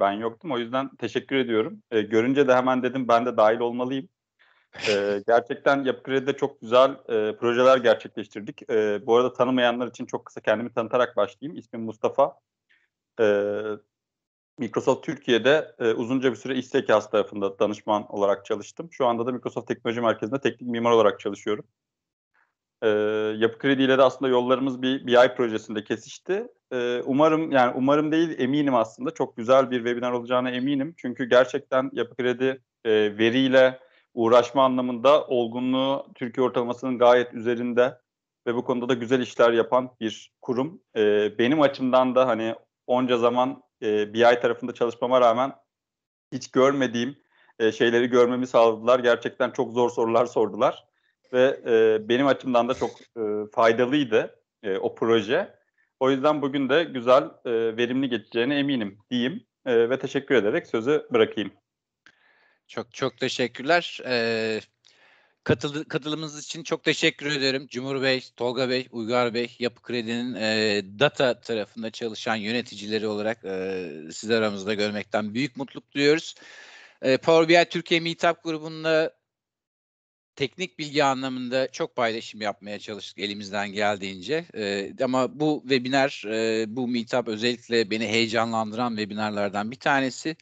ben yoktum. O yüzden teşekkür ediyorum. E, görünce de hemen dedim ben de dahil olmalıyım. E, gerçekten Yapı Kredi'de çok güzel e, projeler gerçekleştirdik. E, bu arada tanımayanlar için çok kısa kendimi tanıtarak başlayayım. İsmim Mustafa. E, Microsoft Türkiye'de e, uzunca bir süre İSTEKAS tarafında danışman olarak çalıştım. Şu anda da Microsoft Teknoloji Merkezi'nde teknik mimar olarak çalışıyorum. E, yapı Kredi ile de aslında yollarımız bir BI projesinde kesişti. E, umarım yani umarım değil eminim aslında çok güzel bir webinar olacağına eminim. Çünkü gerçekten Yapı Kredi e, veriyle uğraşma anlamında olgunluğu Türkiye ortalamasının gayet üzerinde ve bu konuda da güzel işler yapan bir kurum. E, benim açımdan da hani onca zaman e, BI tarafında çalışmama rağmen hiç görmediğim e, şeyleri görmemi sağladılar. Gerçekten çok zor sorular sordular ve e, benim açımdan da çok e, faydalıydı e, o proje. O yüzden bugün de güzel, e, verimli geçeceğine eminim diyeyim e, ve teşekkür ederek sözü bırakayım. Çok çok teşekkürler. Ee, katıl, katılımınız için çok teşekkür ederim. Cumhur Bey, Tolga Bey, Uygar Bey, Yapı Kredi'nin e, data tarafında çalışan yöneticileri olarak e, siz aramızda görmekten büyük mutluluk duyuyoruz. E, Power BI Türkiye Meetup grubunda teknik bilgi anlamında çok paylaşım yapmaya çalıştık elimizden geldiğince. E, ama bu webinar, e, bu meetup özellikle beni heyecanlandıran webinarlardan bir tanesi.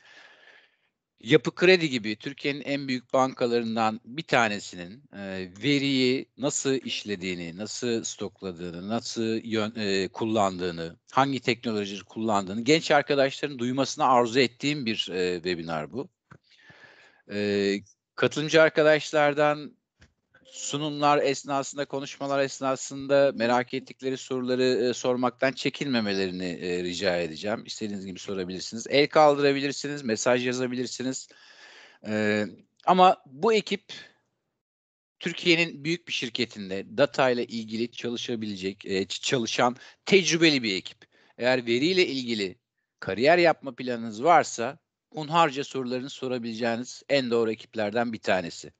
Yapı Kredi gibi Türkiye'nin en büyük bankalarından bir tanesinin e, veriyi nasıl işlediğini, nasıl stokladığını, nasıl yön, e, kullandığını, hangi teknolojileri kullandığını genç arkadaşların duymasını arzu ettiğim bir e, webinar bu. E, katılımcı arkadaşlardan sunumlar esnasında, konuşmalar esnasında merak ettikleri soruları e, sormaktan çekinmemelerini e, rica edeceğim. İstediğiniz gibi sorabilirsiniz. El kaldırabilirsiniz, mesaj yazabilirsiniz. E, ama bu ekip Türkiye'nin büyük bir şirketinde data ile ilgili çalışabilecek, e, çalışan tecrübeli bir ekip. Eğer veriyle ilgili kariyer yapma planınız varsa unharca sorularını sorabileceğiniz en doğru ekiplerden bir tanesi.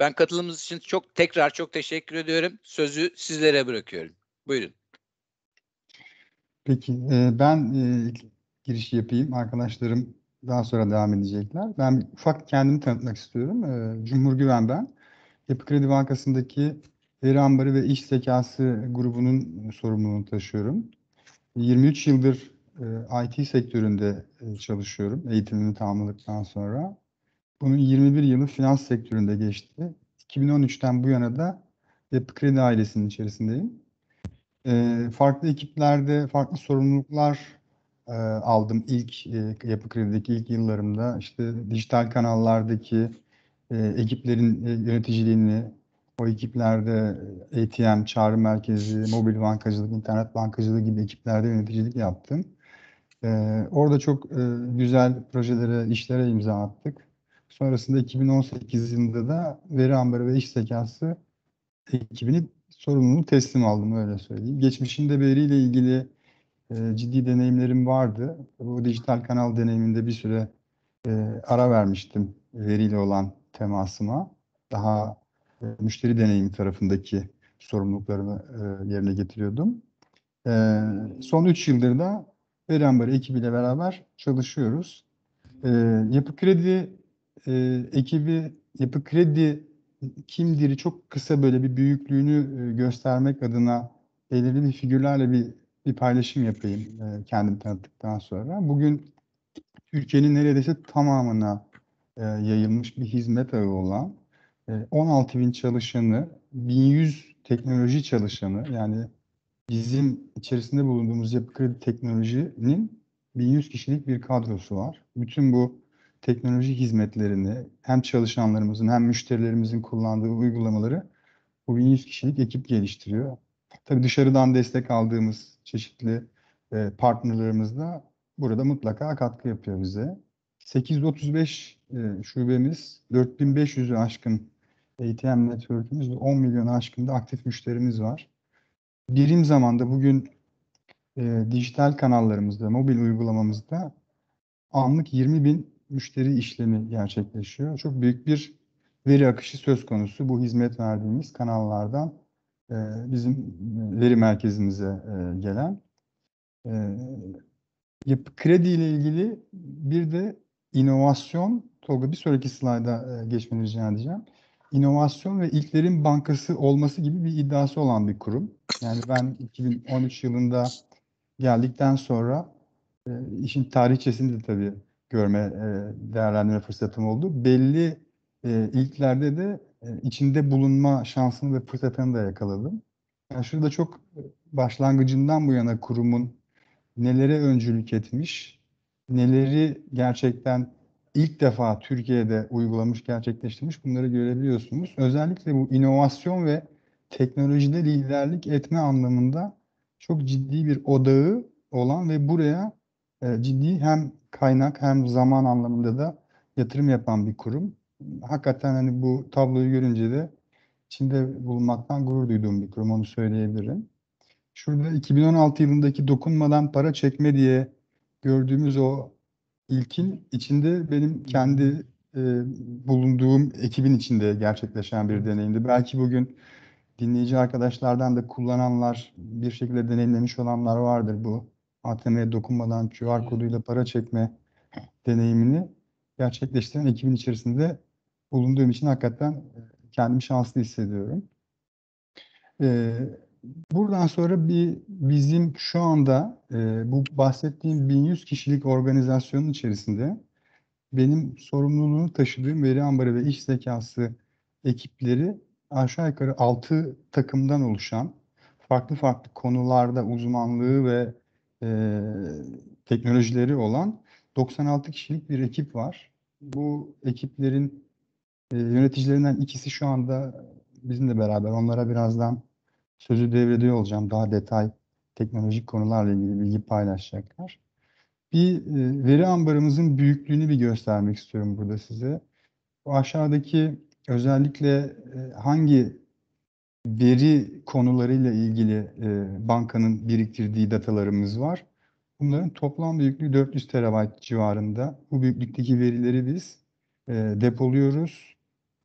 Ben katılımınız için çok tekrar çok teşekkür ediyorum. Sözü sizlere bırakıyorum. Buyurun. Peki e, ben e, giriş yapayım. Arkadaşlarım daha sonra devam edecekler. Ben ufak kendimi tanıtmak istiyorum. E, Cumhur Güven ben. Yapı Kredi Bankası'ndaki veri ambarı ve iş zekası grubunun sorumluluğunu taşıyorum. 23 yıldır e, IT sektöründe e, çalışıyorum eğitimimi tamamladıktan sonra. Bunun 21 yılı finans sektöründe geçti. 2013'ten bu yana da Yapı Kredi ailesinin içerisindeyim. E, farklı ekiplerde farklı sorumluluklar e, aldım ilk e, Yapı Kredi'deki ilk yıllarımda. İşte dijital kanallardaki e, ekiplerin e, yöneticiliğini, o ekiplerde e, ATM, çağrı merkezi, mobil bankacılık, internet bankacılığı gibi ekiplerde yöneticilik yaptım. E, orada çok e, güzel projelere, işlere imza attık. Sonrasında 2018 yılında da veri ambarı ve iş zekası ekibini sorumluluğunu teslim aldım öyle söyleyeyim. Geçmişinde veriyle ilgili e, ciddi deneyimlerim vardı. Bu dijital kanal deneyiminde bir süre e, ara vermiştim veriyle olan temasıma. Daha e, müşteri deneyimi tarafındaki sorumluluklarımı e, yerine getiriyordum. E, son 3 yıldır da Veri Ambarı ekibiyle beraber çalışıyoruz. E, yapı kredi e, ekibi Yapı Kredi kimdir'i çok kısa böyle bir büyüklüğünü e, göstermek adına belirli bir figürlerle bir, bir paylaşım yapayım e, kendim tanıttıktan sonra. Bugün Türkiye'nin neredeyse tamamına e, yayılmış bir hizmet ağı olan e, 16 bin çalışanı, 1100 teknoloji çalışanı yani bizim içerisinde bulunduğumuz yapı kredi teknolojinin 1100 kişilik bir kadrosu var. Bütün bu teknoloji hizmetlerini hem çalışanlarımızın hem müşterilerimizin kullandığı uygulamaları bu 1100 kişilik ekip geliştiriyor. Tabii dışarıdan destek aldığımız çeşitli e, partnerlerimiz de burada mutlaka katkı yapıyor bize. 835 e, şubemiz, 4500'ü aşkın ATM network'ümüz ve 10 milyon aşkın da aktif müşterimiz var. Birim zamanda bugün e, dijital kanallarımızda, mobil uygulamamızda anlık 20 bin müşteri işlemi gerçekleşiyor. Çok büyük bir veri akışı söz konusu bu hizmet verdiğimiz kanallardan e, bizim e, veri merkezimize e, gelen. E, yapı kredi ile ilgili bir de inovasyon, Tolga bir sonraki slayda e, geçmeni rica edeceğim. İnovasyon ve ilklerin bankası olması gibi bir iddiası olan bir kurum. Yani ben 2013 yılında geldikten sonra e, işin tarihçesini de tabii görme, e, değerlendirme fırsatım oldu. Belli e, ilklerde de e, içinde bulunma şansını ve fırsatını da yakaladım. Yani şurada çok başlangıcından bu yana kurumun nelere öncülük etmiş, neleri gerçekten ilk defa Türkiye'de uygulamış, gerçekleştirmiş bunları görebiliyorsunuz. Özellikle bu inovasyon ve teknolojide liderlik etme anlamında çok ciddi bir odağı olan ve buraya e, ciddi hem kaynak hem zaman anlamında da yatırım yapan bir kurum. Hakikaten hani bu tabloyu görünce de içinde bulunmaktan gurur duyduğum bir kurum onu söyleyebilirim. Şurada 2016 yılındaki dokunmadan para çekme diye gördüğümüz o ilkin içinde benim kendi e, bulunduğum ekibin içinde gerçekleşen bir deneyimdi. Belki bugün dinleyici arkadaşlardan da kullananlar, bir şekilde deneyimlemiş olanlar vardır bu ATM'ye dokunmadan QR koduyla para çekme deneyimini gerçekleştiren ekibin içerisinde bulunduğum için hakikaten e, kendimi şanslı hissediyorum. Ee, buradan sonra bir bizim şu anda e, bu bahsettiğim 1100 kişilik organizasyonun içerisinde benim sorumluluğunu taşıdığım veri ambarı ve iş zekası ekipleri aşağı yukarı 6 takımdan oluşan farklı farklı konularda uzmanlığı ve e, teknolojileri olan 96 kişilik bir ekip var. Bu ekiplerin e, yöneticilerinden ikisi şu anda bizimle beraber. Onlara birazdan sözü devrediyor olacağım. Daha detay teknolojik konularla ilgili bilgi paylaşacaklar. Bir e, veri ambarımızın büyüklüğünü bir göstermek istiyorum burada size. Bu aşağıdaki özellikle e, hangi veri konularıyla ilgili e, bankanın biriktirdiği datalarımız var. Bunların toplam büyüklüğü 400 terabayt civarında. Bu büyüklükteki verileri biz e, depoluyoruz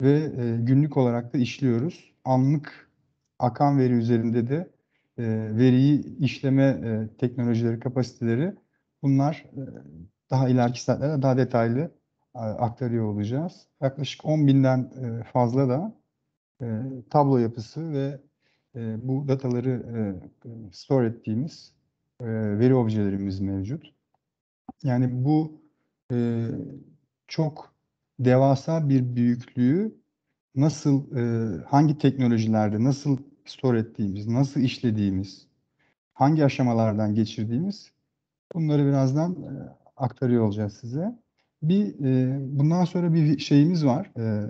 ve e, günlük olarak da işliyoruz. Anlık akan veri üzerinde de e, veriyi işleme e, teknolojileri, kapasiteleri bunlar e, daha ileriki saatlerde daha detaylı e, aktarıyor olacağız. Yaklaşık 10 binden e, fazla da e, tablo yapısı ve e, bu dataları e, store ettiğimiz e, veri objelerimiz mevcut. Yani bu e, çok devasa bir büyüklüğü nasıl, e, hangi teknolojilerde, nasıl store ettiğimiz, nasıl işlediğimiz, hangi aşamalardan geçirdiğimiz bunları birazdan e, aktarıyor olacağız size. Bir e, bundan sonra bir şeyimiz var. E,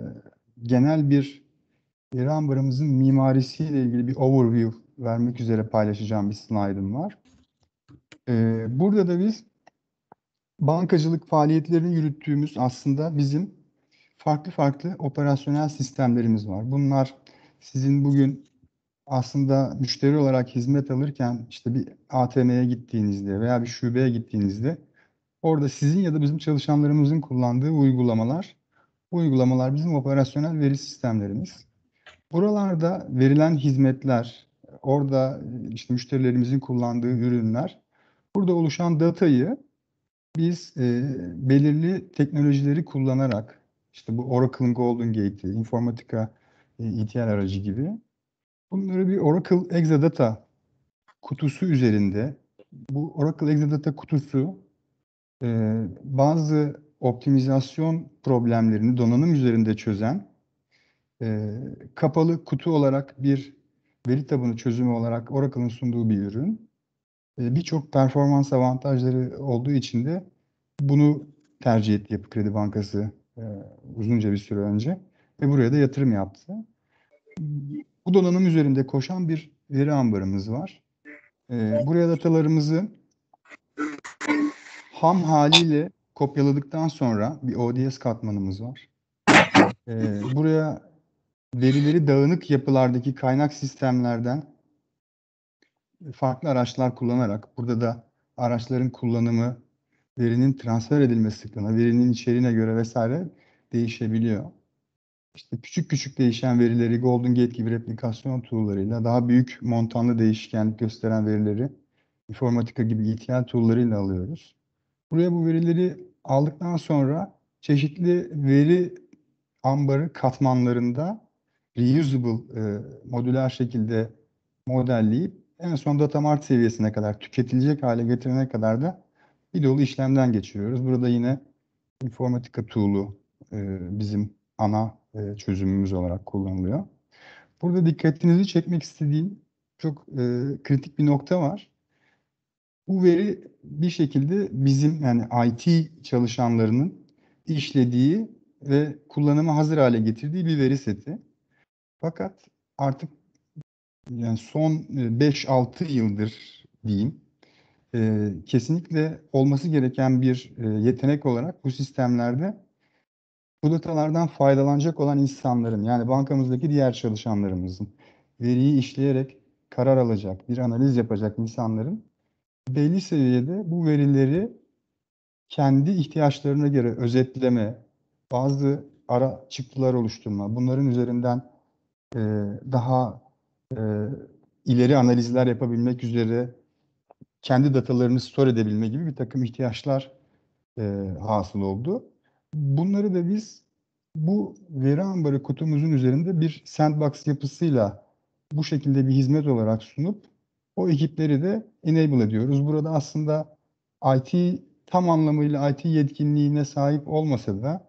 genel bir Lirambar'ımızın mimarisiyle ilgili bir overview vermek üzere paylaşacağım bir slide'ım var. Ee, burada da biz bankacılık faaliyetlerini yürüttüğümüz aslında bizim farklı farklı operasyonel sistemlerimiz var. Bunlar sizin bugün aslında müşteri olarak hizmet alırken işte bir ATM'ye gittiğinizde veya bir şubeye gittiğinizde orada sizin ya da bizim çalışanlarımızın kullandığı uygulamalar. Bu uygulamalar bizim operasyonel veri sistemlerimiz. Buralarda verilen hizmetler, orada e, işte müşterilerimizin kullandığı ürünler, burada oluşan datayı biz e, belirli teknolojileri kullanarak işte bu Oracle'ın Golden Gate'i, informatika e, ETL aracı gibi bunları bir Oracle Exadata kutusu üzerinde bu Oracle Exadata kutusu e, bazı optimizasyon problemlerini donanım üzerinde çözen e, kapalı kutu olarak bir veri tabanı çözümü olarak Oracle'ın sunduğu bir ürün. E, Birçok performans avantajları olduğu için de bunu tercih etti Yapı Kredi Bankası e, uzunca bir süre önce ve buraya da yatırım yaptı. Bu donanım üzerinde koşan bir veri ambarımız var. E, buraya datalarımızı ham haliyle kopyaladıktan sonra bir ODS katmanımız var. E, buraya verileri dağınık yapılardaki kaynak sistemlerden farklı araçlar kullanarak burada da araçların kullanımı, verinin transfer edilme sıklığına, verinin içeriğine göre vesaire değişebiliyor. İşte küçük küçük değişen verileri Golden Gate gibi replikasyon tool'larıyla, daha büyük montanlı değişkenlik gösteren verileri informatika gibi ETL tool'larıyla alıyoruz. Buraya bu verileri aldıktan sonra çeşitli veri ambarı katmanlarında reusable, e, modüler şekilde modelleyip en son data mart seviyesine kadar tüketilecek hale getirene kadar da bir dolu işlemden geçiriyoruz. Burada yine informatika tool'u e, bizim ana e, çözümümüz olarak kullanılıyor. Burada dikkatinizi çekmek istediğim çok e, kritik bir nokta var. Bu veri bir şekilde bizim yani IT çalışanlarının işlediği ve kullanıma hazır hale getirdiği bir veri seti. Fakat artık yani son 5-6 e, yıldır diyeyim e, kesinlikle olması gereken bir e, yetenek olarak bu sistemlerde bu datalardan faydalanacak olan insanların yani bankamızdaki diğer çalışanlarımızın veriyi işleyerek karar alacak, bir analiz yapacak insanların belli seviyede bu verileri kendi ihtiyaçlarına göre özetleme, bazı ara çıktılar oluşturma, bunların üzerinden e, daha e, ileri analizler yapabilmek üzere kendi datalarını store edebilme gibi bir takım ihtiyaçlar e, hasıl oldu. Bunları da biz bu veri ambarı kutumuzun üzerinde bir sandbox yapısıyla bu şekilde bir hizmet olarak sunup o ekipleri de enable ediyoruz. Burada aslında IT tam anlamıyla IT yetkinliğine sahip olmasa da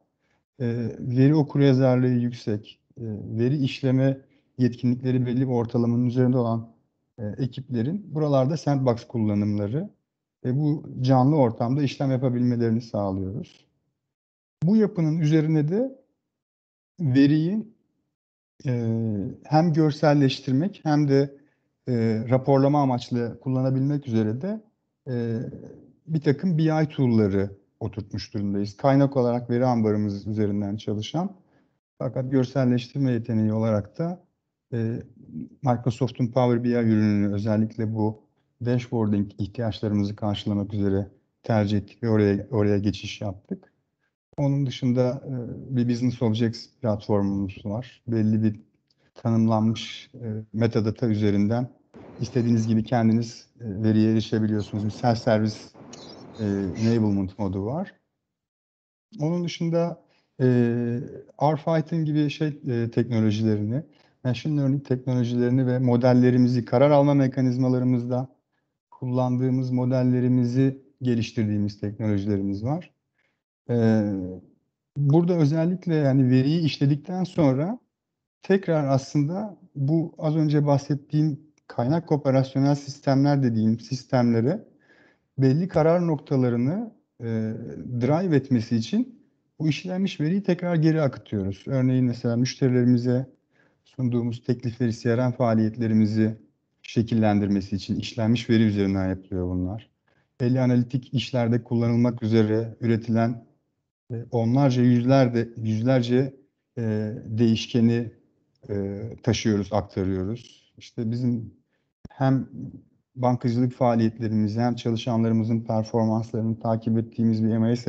e, veri okuryazarlığı yüksek, e, veri işleme yetkinlikleri belli bir ortalamanın üzerinde olan e, ekiplerin buralarda sandbox kullanımları ve bu canlı ortamda işlem yapabilmelerini sağlıyoruz. Bu yapının üzerine de veriyi e, hem görselleştirmek hem de e, raporlama amaçlı kullanabilmek üzere de e, bir takım BI tool'ları oturtmuş durumdayız. Kaynak olarak veri ambarımız üzerinden çalışan fakat görselleştirme yeteneği olarak da e, Microsoft'un Power BI ürününü özellikle bu dashboarding ihtiyaçlarımızı karşılamak üzere tercih ettik ve oraya, oraya geçiş yaptık. Onun dışında e, bir Business Objects platformumuz var. Belli bir tanımlanmış e, metadata üzerinden istediğiniz gibi kendiniz e, veriye erişebiliyorsunuz. Bir self-service e, enablement modu var. Onun dışında e, R-Fighting gibi şey e, teknolojilerini, machine learning teknolojilerini ve modellerimizi, karar alma mekanizmalarımızda kullandığımız modellerimizi geliştirdiğimiz teknolojilerimiz var. E, burada özellikle yani veriyi işledikten sonra tekrar aslında bu az önce bahsettiğim kaynak operasyonel sistemler dediğim sistemlere belli karar noktalarını e, drive etmesi için bu işlenmiş veriyi tekrar geri akıtıyoruz. Örneğin mesela müşterilerimize sunduğumuz teklifleri, CRM faaliyetlerimizi şekillendirmesi için işlenmiş veri üzerinden yapılıyor bunlar. Belli analitik işlerde kullanılmak üzere üretilen e, onlarca yüzlerde yüzlerce e, değişkeni e, taşıyoruz, aktarıyoruz. İşte bizim hem bankacılık faaliyetlerimizi hem çalışanlarımızın performanslarını takip ettiğimiz bir MIS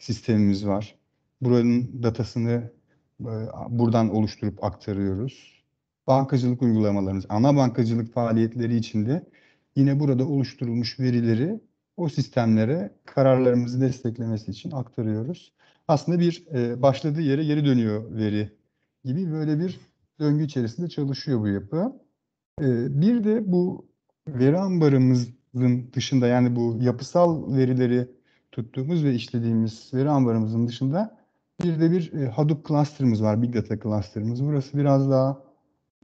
sistemimiz var. Buranın datasını e, buradan oluşturup aktarıyoruz. Bankacılık uygulamalarımız, ana bankacılık faaliyetleri içinde yine burada oluşturulmuş verileri o sistemlere kararlarımızı desteklemesi için aktarıyoruz. Aslında bir e, başladığı yere geri dönüyor veri gibi böyle bir döngü içerisinde çalışıyor bu yapı. E, bir de bu veri ambarımızın dışında yani bu yapısal verileri tuttuğumuz ve işlediğimiz veri ambarımızın dışında bir de bir e, Hadoop cluster'ımız var, Big Data cluster'ımız. Burası biraz daha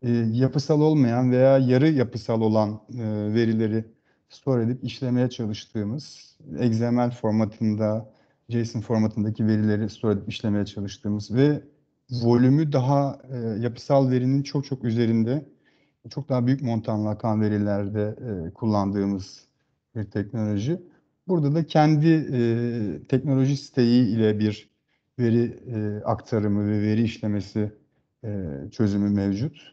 e, yapısal olmayan veya yarı yapısal olan e, verileri store edip işlemeye çalıştığımız, XML formatında, JSON formatındaki verileri store edip işlemeye çalıştığımız ve volümü daha e, yapısal verinin çok çok üzerinde, çok daha büyük montanla akan verilerde e, kullandığımız bir teknoloji. Burada da kendi e, teknoloji siteyi ile bir veri e, aktarımı ve veri işlemesi e, çözümü mevcut.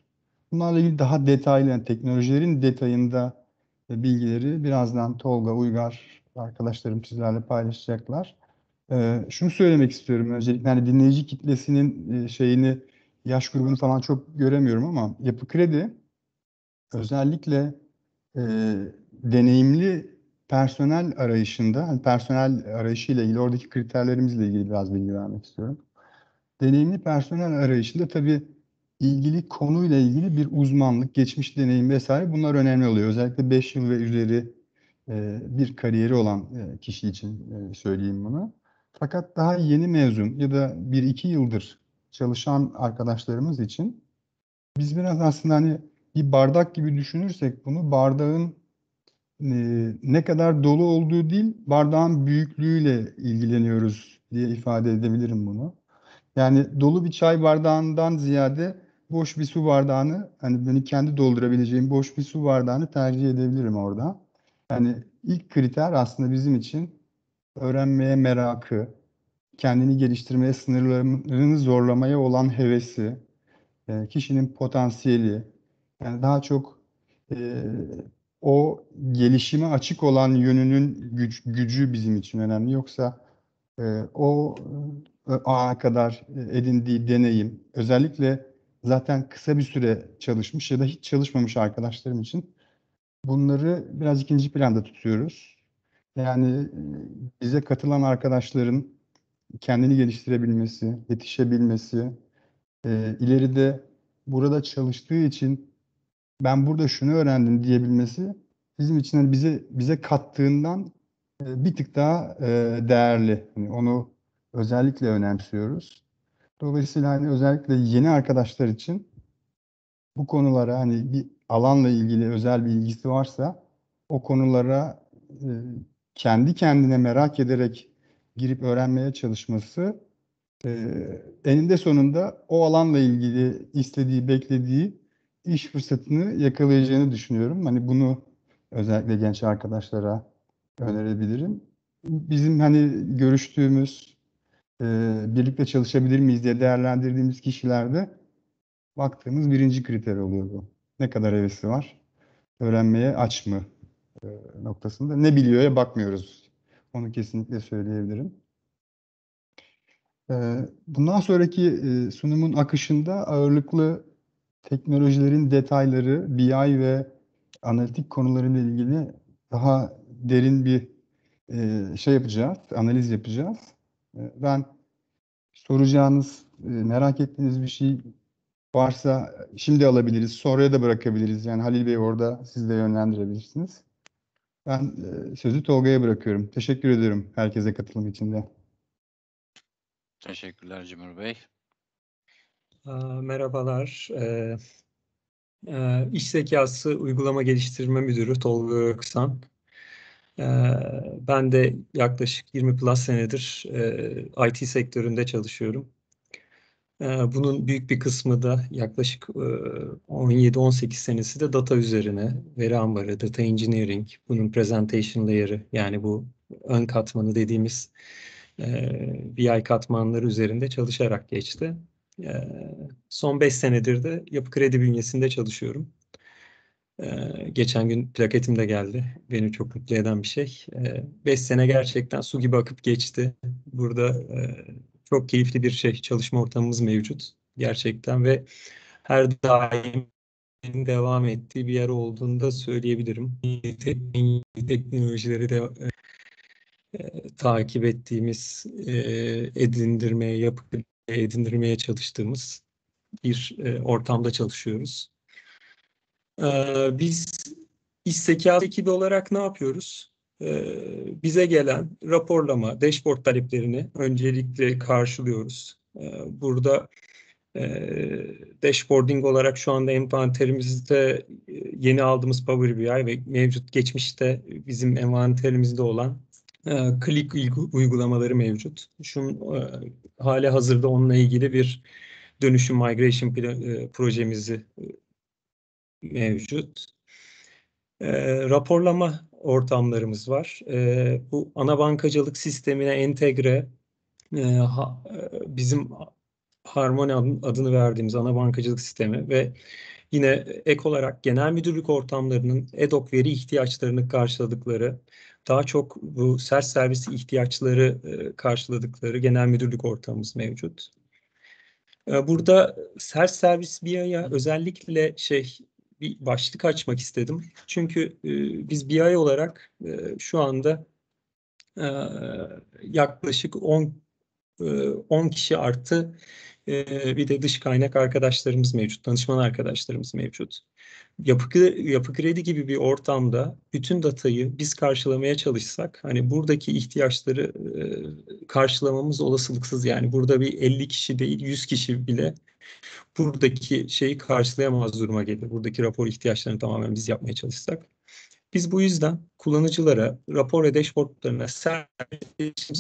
Bunlarla ilgili daha detaylı, yani teknolojilerin detayında e, bilgileri birazdan Tolga, Uygar arkadaşlarım sizlerle paylaşacaklar. E, şunu söylemek istiyorum öncelikle hani dinleyici kitlesinin e, şeyini, yaş grubunu falan çok göremiyorum ama Yapı Kredi özellikle e, deneyimli personel arayışında, hani personel arayışıyla ilgili oradaki kriterlerimizle ilgili biraz bilgi vermek istiyorum. Deneyimli personel arayışında tabii ilgili konuyla ilgili bir uzmanlık, geçmiş deneyim vesaire bunlar önemli oluyor. Özellikle 5 yıl ve üzeri e, bir kariyeri olan e, kişi için e, söyleyeyim bunu. Fakat daha yeni mezun ya da 1-2 yıldır çalışan arkadaşlarımız için biz biraz aslında hani bir bardak gibi düşünürsek bunu bardağın ee, ne kadar dolu olduğu değil, bardağın büyüklüğüyle ilgileniyoruz diye ifade edebilirim bunu. Yani dolu bir çay bardağından ziyade boş bir su bardağını, hani beni kendi doldurabileceğim boş bir su bardağını tercih edebilirim orada. Yani ilk kriter aslında bizim için öğrenmeye merakı, kendini geliştirmeye, sınırlarını zorlamaya olan hevesi, e, kişinin potansiyeli, yani daha çok e, o gelişime açık olan yönünün güc, gücü bizim için önemli. Yoksa e, o e, ana kadar edindiği deneyim özellikle zaten kısa bir süre çalışmış ya da hiç çalışmamış arkadaşlarım için bunları biraz ikinci planda tutuyoruz. Yani e, bize katılan arkadaşların kendini geliştirebilmesi, yetişebilmesi, e, ileride burada çalıştığı için ben burada şunu öğrendim diyebilmesi bizim için hani bize bize kattığından e, bir tık daha e, değerli. Yani onu özellikle önemsiyoruz. Dolayısıyla hani özellikle yeni arkadaşlar için bu konulara hani bir alanla ilgili özel bir ilgisi varsa o konulara e, kendi kendine merak ederek girip öğrenmeye çalışması eninde sonunda o alanla ilgili istediği, beklediği iş fırsatını yakalayacağını düşünüyorum. Hani bunu özellikle genç arkadaşlara önerebilirim. Bizim hani görüştüğümüz, e, birlikte çalışabilir miyiz diye değerlendirdiğimiz kişilerde baktığımız birinci kriter oluyor bu. Ne kadar hevesi var? Öğrenmeye aç mı? E, noktasında. Ne biliyor'ya bakmıyoruz. Onu kesinlikle söyleyebilirim. E, bundan sonraki e, sunumun akışında ağırlıklı teknolojilerin detayları, BI ve analitik konularıyla ilgili daha derin bir e, şey yapacağız, analiz yapacağız. E, ben soracağınız, e, merak ettiğiniz bir şey varsa şimdi alabiliriz, sonraya da bırakabiliriz. Yani Halil Bey orada siz de yönlendirebilirsiniz. Ben e, sözü Tolga'ya bırakıyorum. Teşekkür ediyorum herkese katılım için de. Teşekkürler Cemur Bey. Merhabalar. Ee, e, iş Zekası Uygulama Geliştirme Müdürü Tolga Öksan. Ee, ben de yaklaşık 20 plus senedir e, IT sektöründe çalışıyorum. Ee, bunun büyük bir kısmı da yaklaşık 17-18 e, senesi de data üzerine, veri ambarı, data engineering, bunun presentation layer'ı yani bu ön katmanı dediğimiz BI katmanları üzerinde çalışarak geçti. Ee, son 5 senedir de Yapı Kredi bünyesinde çalışıyorum. Ee, geçen gün plaketim de geldi. Beni çok mutlu eden bir şey. 5 ee, sene gerçekten su gibi akıp geçti. Burada e, çok keyifli bir şey çalışma ortamımız mevcut gerçekten ve her daim devam ettiği bir yer olduğunu da söyleyebilirim. teknolojileri de e, e, takip ettiğimiz, e, edindirmeye, yapı edindirmeye çalıştığımız bir e, ortamda çalışıyoruz. Ee, biz iş ekibi olarak ne yapıyoruz? E, bize gelen raporlama, dashboard taleplerini öncelikle karşılıyoruz. E, burada e, dashboarding olarak şu anda envanterimizde yeni aldığımız Power BI ve mevcut geçmişte bizim envanterimizde olan ee, klik uygulamaları mevcut. Şu e, hali hazırda onunla ilgili bir dönüşüm migration e, projemizi e, mevcut. Ee, raporlama ortamlarımız var. Ee, bu ana bankacılık sistemine entegre bizim Harmoni adını verdiğimiz ana bankacılık sistemi ve yine ek olarak genel müdürlük ortamlarının EDOK veri ihtiyaçlarını karşıladıkları daha çok bu sert servisi ihtiyaçları e, karşıladıkları genel müdürlük ortamımız mevcut. E, burada sert servis BI'ya özellikle şey bir başlık açmak istedim. Çünkü e, biz BI olarak şu anda yaklaşık 10 10 kişi artı bir de dış kaynak arkadaşlarımız mevcut, danışman arkadaşlarımız mevcut yapı, yapı kredi gibi bir ortamda bütün datayı biz karşılamaya çalışsak hani buradaki ihtiyaçları e, karşılamamız olasılıksız yani burada bir 50 kişi değil 100 kişi bile buradaki şeyi karşılayamaz duruma gelir. Buradaki rapor ihtiyaçlarını tamamen biz yapmaya çalışsak. Biz bu yüzden kullanıcılara rapor ve dashboardlarına iletişim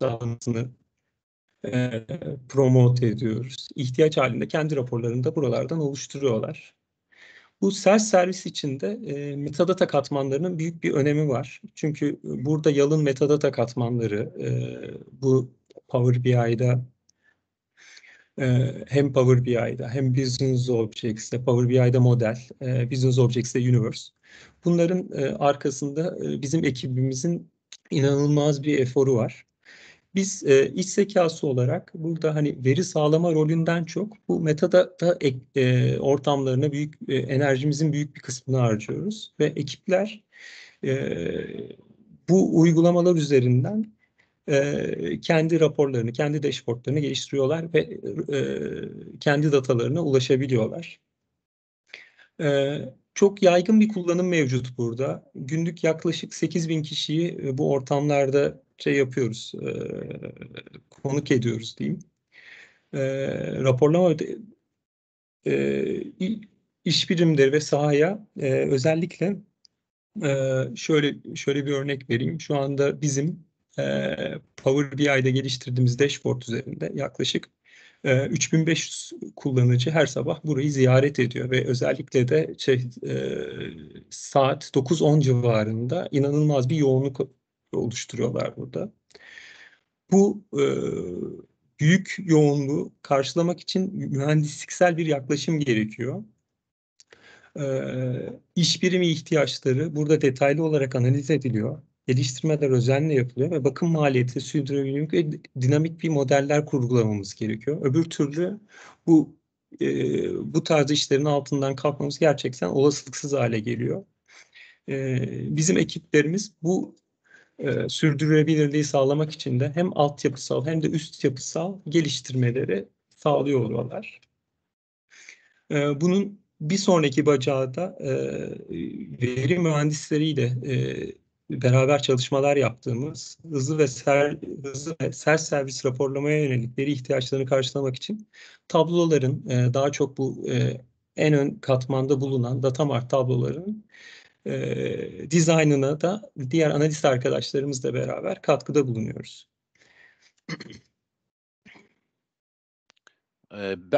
sağlamasını e, promote ediyoruz. İhtiyaç halinde kendi raporlarını da buralardan oluşturuyorlar. Bu self servis içinde e, metadata katmanlarının büyük bir önemi var. Çünkü e, burada yalın metadata katmanları e, bu Power BI'da e, hem Power BI'da hem Business Objects'te, Power BI'da model, e, Business Objects'te Universe. Bunların e, arkasında e, bizim ekibimizin inanılmaz bir eforu var. Biz e, iç zekası olarak burada hani veri sağlama rolünden çok bu metadata e, ortamlarına büyük e, enerjimizin büyük bir kısmını harcıyoruz ve ekipler e, bu uygulamalar üzerinden e, kendi raporlarını, kendi dashboardlarını geliştiriyorlar ve e, kendi datalarına ulaşabiliyorlar. E, çok yaygın bir kullanım mevcut burada. Günlük yaklaşık 8 bin kişiyi e, bu ortamlarda şey yapıyoruz, e, konuk ediyoruz diyeyim. E, raporlama e, iş birimleri ve sahaya e, özellikle e, şöyle şöyle bir örnek vereyim. Şu anda bizim e, Power BI'de geliştirdiğimiz dashboard üzerinde yaklaşık e, 3500 kullanıcı her sabah burayı ziyaret ediyor ve özellikle de şey, e, saat 9-10 civarında inanılmaz bir yoğunluk oluşturuyorlar burada. Bu e, büyük yoğunluğu karşılamak için mühendisliksel bir yaklaşım gerekiyor. E, iş birimi ihtiyaçları burada detaylı olarak analiz ediliyor. Geliştirmeler özenle yapılıyor ve bakım maliyeti, sürdürülebilirlik ve dinamik bir modeller kurgulamamız gerekiyor. Öbür türlü bu e, bu tarz işlerin altından kalkmamız gerçekten olasılıksız hale geliyor. E, bizim ekiplerimiz bu e, sürdürülebilirliği sağlamak için de hem altyapısal hem de üst yapısal geliştirmeleri sağlıyor olmalar. E, bunun bir sonraki bacağı da e, veri mühendisleriyle e, beraber çalışmalar yaptığımız hızlı ve ser, hızlı ve ser servis raporlamaya yönelik veri ihtiyaçlarını karşılamak için tabloların e, daha çok bu e, en ön katmanda bulunan datamart mart tablolarının e, dizaynına da diğer analist arkadaşlarımızla beraber katkıda bulunuyoruz.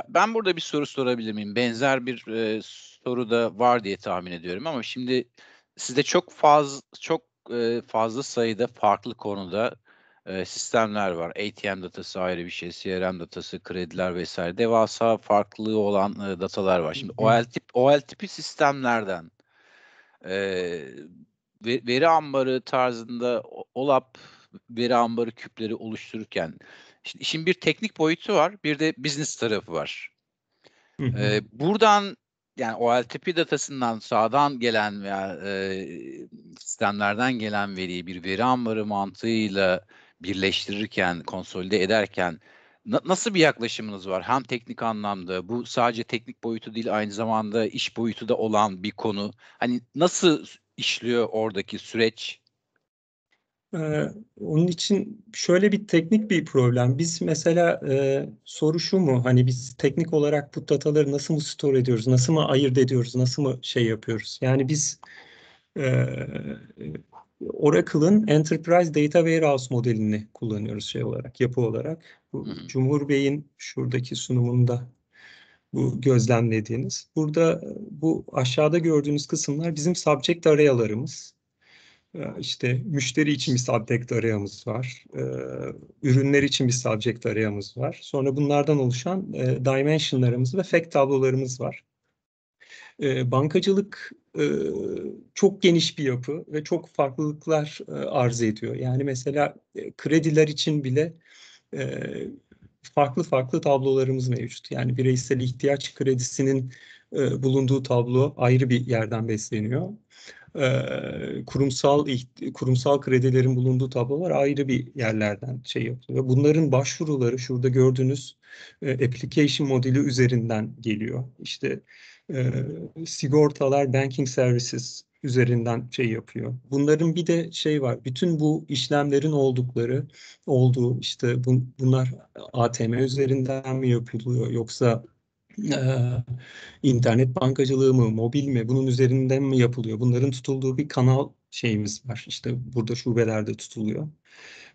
Ben burada bir soru sorabilir miyim? Benzer bir e, soru da var diye tahmin ediyorum ama şimdi sizde çok fazla çok e, fazla sayıda farklı konuda e, sistemler var. ATM datası ayrı bir şey, CRM datası, krediler vesaire. Devasa farklılığı olan e, datalar var. Şimdi OL tip OL tipi sistemlerden e, veri ambarı tarzında OLAP veri ambarı küpleri oluştururken işte işin bir teknik boyutu var bir de business tarafı var. Hı hı. E, buradan yani OLTP datasından sağdan gelen veya e, sistemlerden gelen veriyi bir veri ambarı mantığıyla birleştirirken, konsolide ederken Na, nasıl bir yaklaşımınız var? Hem teknik anlamda bu sadece teknik boyutu değil aynı zamanda iş boyutu da olan bir konu. Hani nasıl işliyor oradaki süreç? Ee, onun için şöyle bir teknik bir problem. Biz mesela e, soru şu mu? Hani biz teknik olarak bu dataları nasıl mı store ediyoruz? Nasıl mı ayırt ediyoruz? Nasıl mı şey yapıyoruz? Yani biz e, Oracle'ın Enterprise Data Warehouse modelini kullanıyoruz şey olarak, yapı olarak. Bu hmm. Cumhur Bey'in şuradaki sunumunda bu gözlemlediğiniz. Burada bu aşağıda gördüğünüz kısımlar bizim subject arayalarımız. Ee, işte müşteri için bir subject arayamız var. Ee, ürünler için bir subject arayamız var. Sonra bunlardan oluşan e, dimensionlarımız ve fact tablolarımız var. E, bankacılık e, çok geniş bir yapı ve çok farklılıklar e, arz ediyor. Yani mesela e, krediler için bile e, farklı farklı tablolarımız mevcut. Yani bireysel ihtiyaç kredisinin e, bulunduğu tablo ayrı bir yerden besleniyor. E, kurumsal kurumsal kredilerin bulunduğu tablolar ayrı bir yerlerden şey yapılıyor. Bunların başvuruları şurada gördüğünüz e, application modeli üzerinden geliyor. İşte e, sigortalar, banking services üzerinden şey yapıyor. Bunların bir de şey var. Bütün bu işlemlerin oldukları olduğu işte bu, bunlar ATM üzerinden mi yapılıyor yoksa e, internet bankacılığı mı, mobil mi bunun üzerinden mi yapılıyor? Bunların tutulduğu bir kanal şeyimiz var. İşte burada şubelerde tutuluyor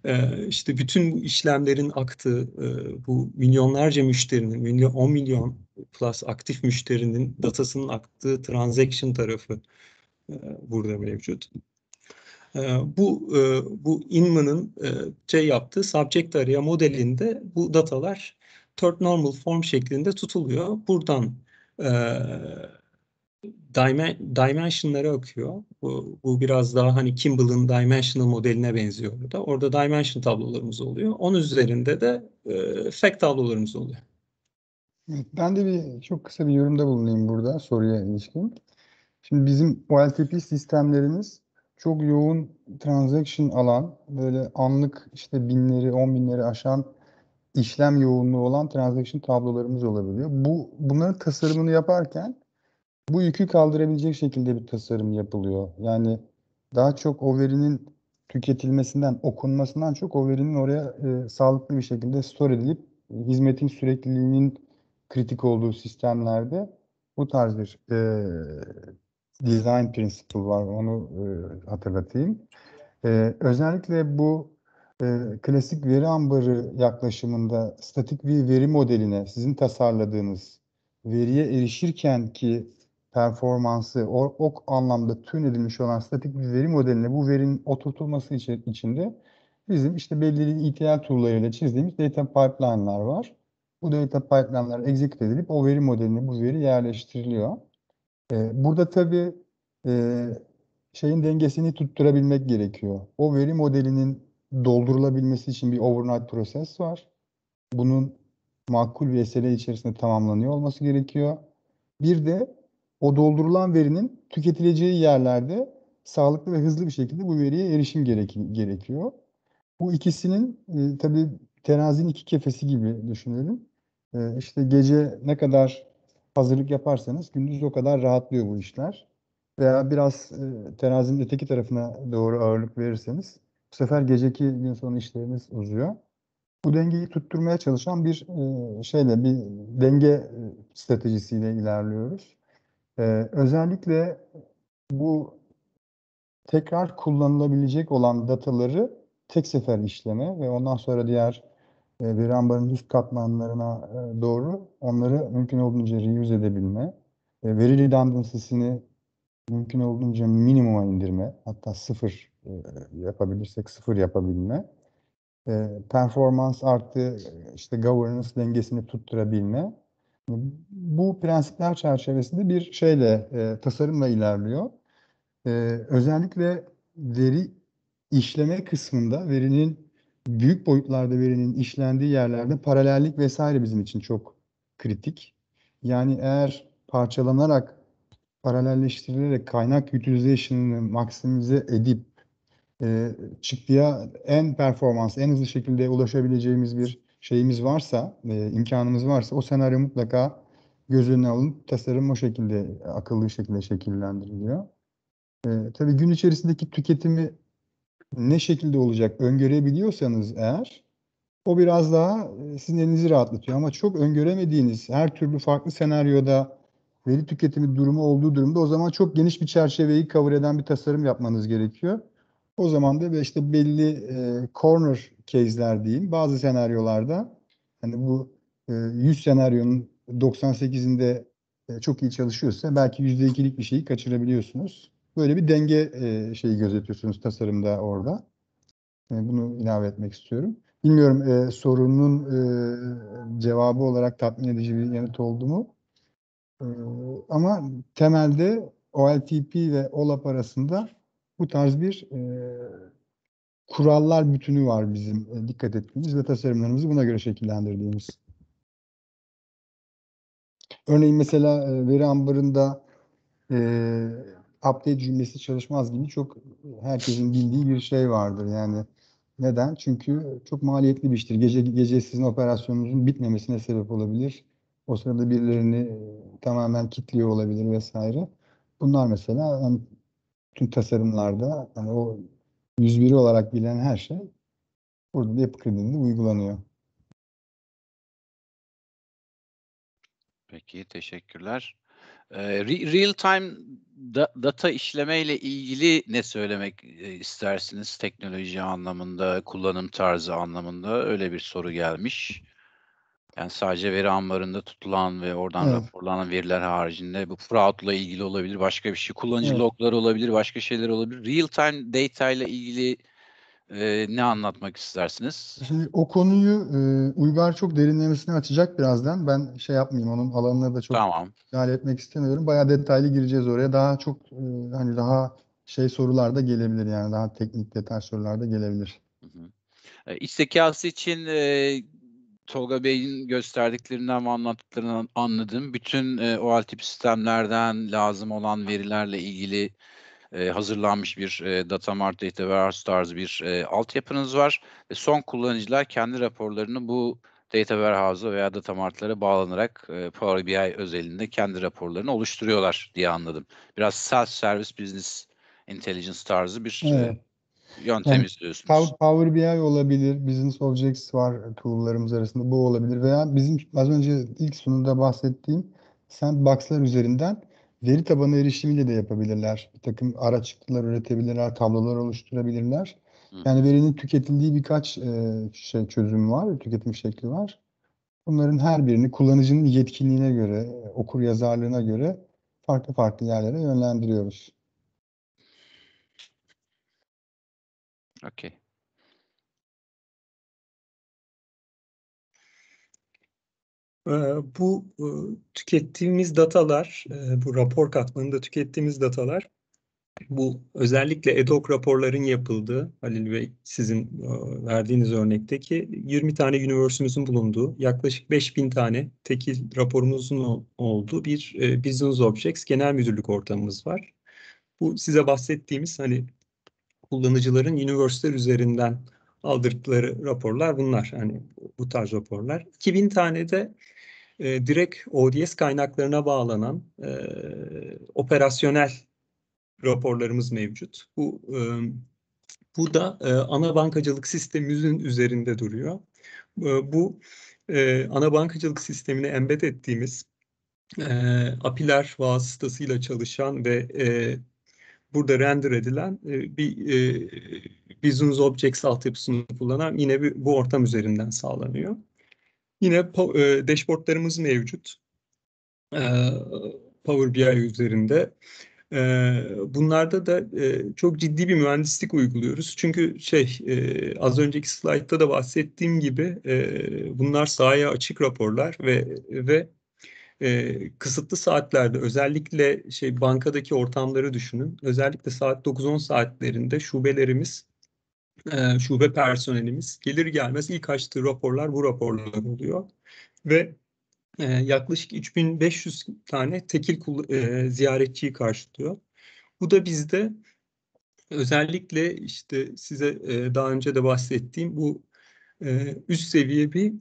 e, işte bütün bu işlemlerin aktığı e, bu milyonlarca müşterinin, milyon, 10 milyon plus aktif müşterinin datasının aktığı transaction tarafı e, burada mevcut. E, bu bu Inman'ın e, şey yaptığı subject area modelinde bu datalar third normal form şeklinde tutuluyor. Buradan dimensionları akıyor. Bu, bu biraz daha hani Kimball'ın dimensional modeline benziyor burada. Orada dimension tablolarımız oluyor. Onun üzerinde de e, fact tablolarımız oluyor. Evet, ben de bir çok kısa bir yorumda bulunayım burada soruya ilişkin. Şimdi bizim OLTP sistemlerimiz çok yoğun transaction alan, böyle anlık işte binleri, on binleri aşan işlem yoğunluğu olan transaction tablolarımız olabiliyor. Bu bunların tasarımını yaparken bu yükü kaldırabilecek şekilde bir tasarım yapılıyor. Yani daha çok o verinin tüketilmesinden, okunmasından çok o verinin oraya e, sağlıklı bir şekilde store edilip e, hizmetin sürekliliğinin kritik olduğu sistemlerde bu tarz bir e, design principle var. Onu e, hatırlatayım. E, özellikle bu e, klasik veri ambarı yaklaşımında statik bir veri modeline sizin tasarladığınız veriye erişirken ki performansı, o, o anlamda tün edilmiş olan statik bir veri modeline bu verinin oturtulması için, içinde bizim işte belirli ETL tool'larıyla çizdiğimiz data pipeline'lar var. Bu data pipeline'lar execute edilip o veri modeline bu veri yerleştiriliyor. Ee, burada tabii e, şeyin dengesini tutturabilmek gerekiyor. O veri modelinin doldurulabilmesi için bir overnight proses var. Bunun makul bir SLA içerisinde tamamlanıyor olması gerekiyor. Bir de o doldurulan verinin tüketileceği yerlerde sağlıklı ve hızlı bir şekilde bu veriye erişim gerek- gerekiyor. Bu ikisinin e, tabii terazinin iki kefesi gibi düşünelim. E, işte gece ne kadar hazırlık yaparsanız gündüz o kadar rahatlıyor bu işler. Veya biraz e, terazinin öteki tarafına doğru ağırlık verirseniz bu sefer geceki gün sonu işleriniz uzuyor. Bu dengeyi tutturmaya çalışan bir e, şeyle bir denge e, stratejisiyle ilerliyoruz. Ee, özellikle bu tekrar kullanılabilecek olan dataları tek sefer işleme ve ondan sonra diğer e, bir ambarın üst katmanlarına e, doğru onları mümkün olduğunca reuse edebilme, e, veri redundancy'sini mümkün olduğunca minimuma indirme, hatta sıfır e, yapabilirsek sıfır yapabilme, e, performans artı işte governance dengesini tutturabilme bu prensipler çerçevesinde bir şeyle, e, tasarımla ilerliyor. E, özellikle veri işleme kısmında verinin büyük boyutlarda verinin işlendiği yerlerde paralellik vesaire bizim için çok kritik. Yani eğer parçalanarak, paralelleştirilerek kaynak utilization'ını maksimize edip e, çıktıya en performans, en hızlı şekilde ulaşabileceğimiz bir şeyimiz varsa, e, imkanımız varsa o senaryo mutlaka göz önüne alınıp tasarım o şekilde akıllı şekilde şekillendiriliyor. E, tabii gün içerisindeki tüketimi ne şekilde olacak öngörebiliyorsanız eğer o biraz daha e, sizin elinizi rahatlatıyor ama çok öngöremediğiniz her türlü farklı senaryoda veri tüketimi durumu olduğu durumda o zaman çok geniş bir çerçeveyi cover eden bir tasarım yapmanız gerekiyor. O zaman da işte belli e, corner case'ler diyeyim. Bazı senaryolarda hani bu e, 100 senaryonun 98'inde e, çok iyi çalışıyorsa belki %2'lik bir şeyi kaçırabiliyorsunuz. Böyle bir denge e, şeyi gözetiyorsunuz tasarımda orada. E, bunu ilave etmek istiyorum. Bilmiyorum e, sorunun e, cevabı olarak tatmin edici bir yanıt oldu mu? E, ama temelde OLTP ve OLAP arasında bu tarz bir e, kurallar bütünü var bizim e, dikkat ettiğimiz ve tasarımlarımızı buna göre şekillendirdiğimiz. Örneğin mesela e, veri ambarında e, update cümlesi çalışmaz gibi çok herkesin bildiği bir şey vardır. Yani neden? Çünkü çok maliyetli bir iştir. Gece gece sizin operasyonunuzun bitmemesine sebep olabilir. O sırada birilerini e, tamamen kitliyor olabilir vesaire. Bunlar mesela yani tüm tasarımlarda hani o 101 olarak bilen her şey burada da yapı kredinde uygulanıyor. Peki teşekkürler. Ee, real time data işleme ile ilgili ne söylemek e, istersiniz teknoloji anlamında, kullanım tarzı anlamında öyle bir soru gelmiş. Yani sadece veri ambarında tutulan ve oradan evet. raporlanan veriler haricinde bu fraudla ilgili olabilir, başka bir şey. Kullanıcı evet. logları olabilir, başka şeyler olabilir. Real time data ile ilgili e, ne anlatmak istersiniz? Şimdi o konuyu e, Uygar çok derinlemesine açacak birazdan. Ben şey yapmayayım onun alanına da çok tamam. müdahale etmek istemiyorum. Bayağı detaylı gireceğiz oraya. Daha çok e, hani daha şey sorular da gelebilir yani daha teknik detay sorular da gelebilir. Hı hı. İç zekası için e, Tolga Bey'in gösterdiklerinden ve anlattıklarından anladığım Bütün e, OAL tip sistemlerden lazım olan verilerle ilgili e, hazırlanmış bir e, data mart data warehouse tarzı bir e, altyapınız var. E, son kullanıcılar kendi raporlarını bu data warehouse'a veya data martlara bağlanarak e, Power BI özelinde kendi raporlarını oluşturuyorlar diye anladım. Biraz self service business intelligence tarzı bir e, evet yöntem yani, izliyorsunuz. Power BI olabilir, Business Objects var tool'larımız arasında bu olabilir veya bizim az önce ilk sunumda bahsettiğim sandbox'lar üzerinden veri tabanı erişimiyle de yapabilirler. Bir takım çıktılar üretebilirler, tablolar oluşturabilirler. Hı. Yani verinin tüketildiği birkaç e, şey çözüm var, tüketim şekli var. Bunların her birini kullanıcının yetkinliğine göre, okur yazarlığına göre farklı farklı yerlere yönlendiriyoruz. Okay. Ee, bu e, tükettiğimiz datalar, e, bu rapor katmanında tükettiğimiz datalar, bu özellikle EDOK raporların yapıldığı, Halil Bey sizin e, verdiğiniz örnekteki 20 tane üniversitemizin bulunduğu, yaklaşık 5000 tane tekil raporumuzun olduğu bir Business Objects Genel Müdürlük ortamımız var. Bu size bahsettiğimiz hani kullanıcıların üniversiteler üzerinden aldırdıkları raporlar bunlar. Yani bu tarz raporlar. 2000 tane de e, direkt ODS kaynaklarına bağlanan e, operasyonel raporlarımız mevcut. Bu e, bu da e, ana bankacılık sistemimizin üzerinde duruyor. E, bu e, ana bankacılık sistemine embed ettiğimiz e, apiler vasıtasıyla çalışan ve e, burada render edilen e, bir e, Business Objects altyapısını kullanan yine bir, bu ortam üzerinden sağlanıyor. Yine e, dashboardlarımız mevcut. E, Power BI üzerinde. E, bunlarda da e, çok ciddi bir mühendislik uyguluyoruz. Çünkü şey e, az önceki slaytta da bahsettiğim gibi e, bunlar sahaya açık raporlar ve ve e, kısıtlı saatlerde özellikle şey bankadaki ortamları düşünün. Özellikle saat 9-10 saatlerinde şubelerimiz e, şube personelimiz gelir gelmez ilk açtığı raporlar bu raporlar oluyor ve e, yaklaşık 3500 tane tekil kul, e, ziyaretçiyi karşılıyor. Bu da bizde özellikle işte size e, daha önce de bahsettiğim bu e, üst seviye bir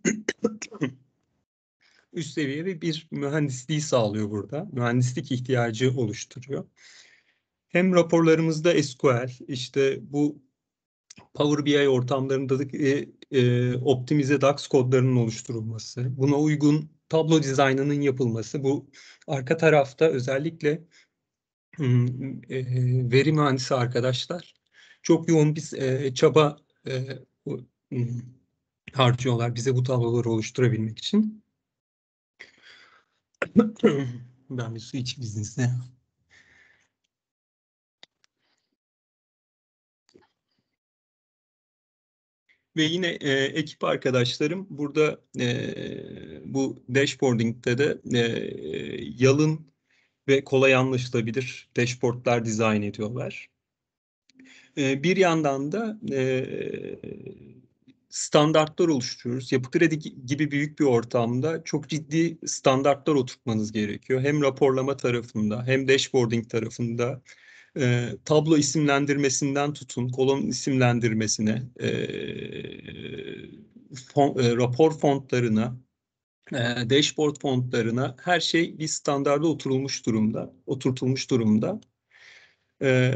üst seviyede bir mühendisliği sağlıyor burada. Mühendislik ihtiyacı oluşturuyor. Hem raporlarımızda SQL, işte bu Power BI ortamlarındaki e, e, optimize DAX kodlarının oluşturulması, buna uygun tablo dizaynının yapılması, bu arka tarafta özellikle hmm, e, veri mühendisi arkadaşlar çok yoğun bir e, çaba e, hmm, harcıyorlar bize bu tabloları oluşturabilmek için. ben bir su içeyim izninizle. Ve yine e, ekip arkadaşlarım burada e, bu dashboarding'de de e, yalın ve kolay anlaşılabilir dashboardlar dizayn ediyorlar. E, bir yandan da e, standartlar oluşturuyoruz. Yapı kredi gibi büyük bir ortamda çok ciddi standartlar oturtmanız gerekiyor. Hem raporlama tarafında hem dashboarding tarafında e, tablo isimlendirmesinden tutun kolon isimlendirmesine e, fon, e, rapor fontlarına e, dashboard fontlarına her şey bir standarda oturulmuş durumda oturtulmuş durumda e,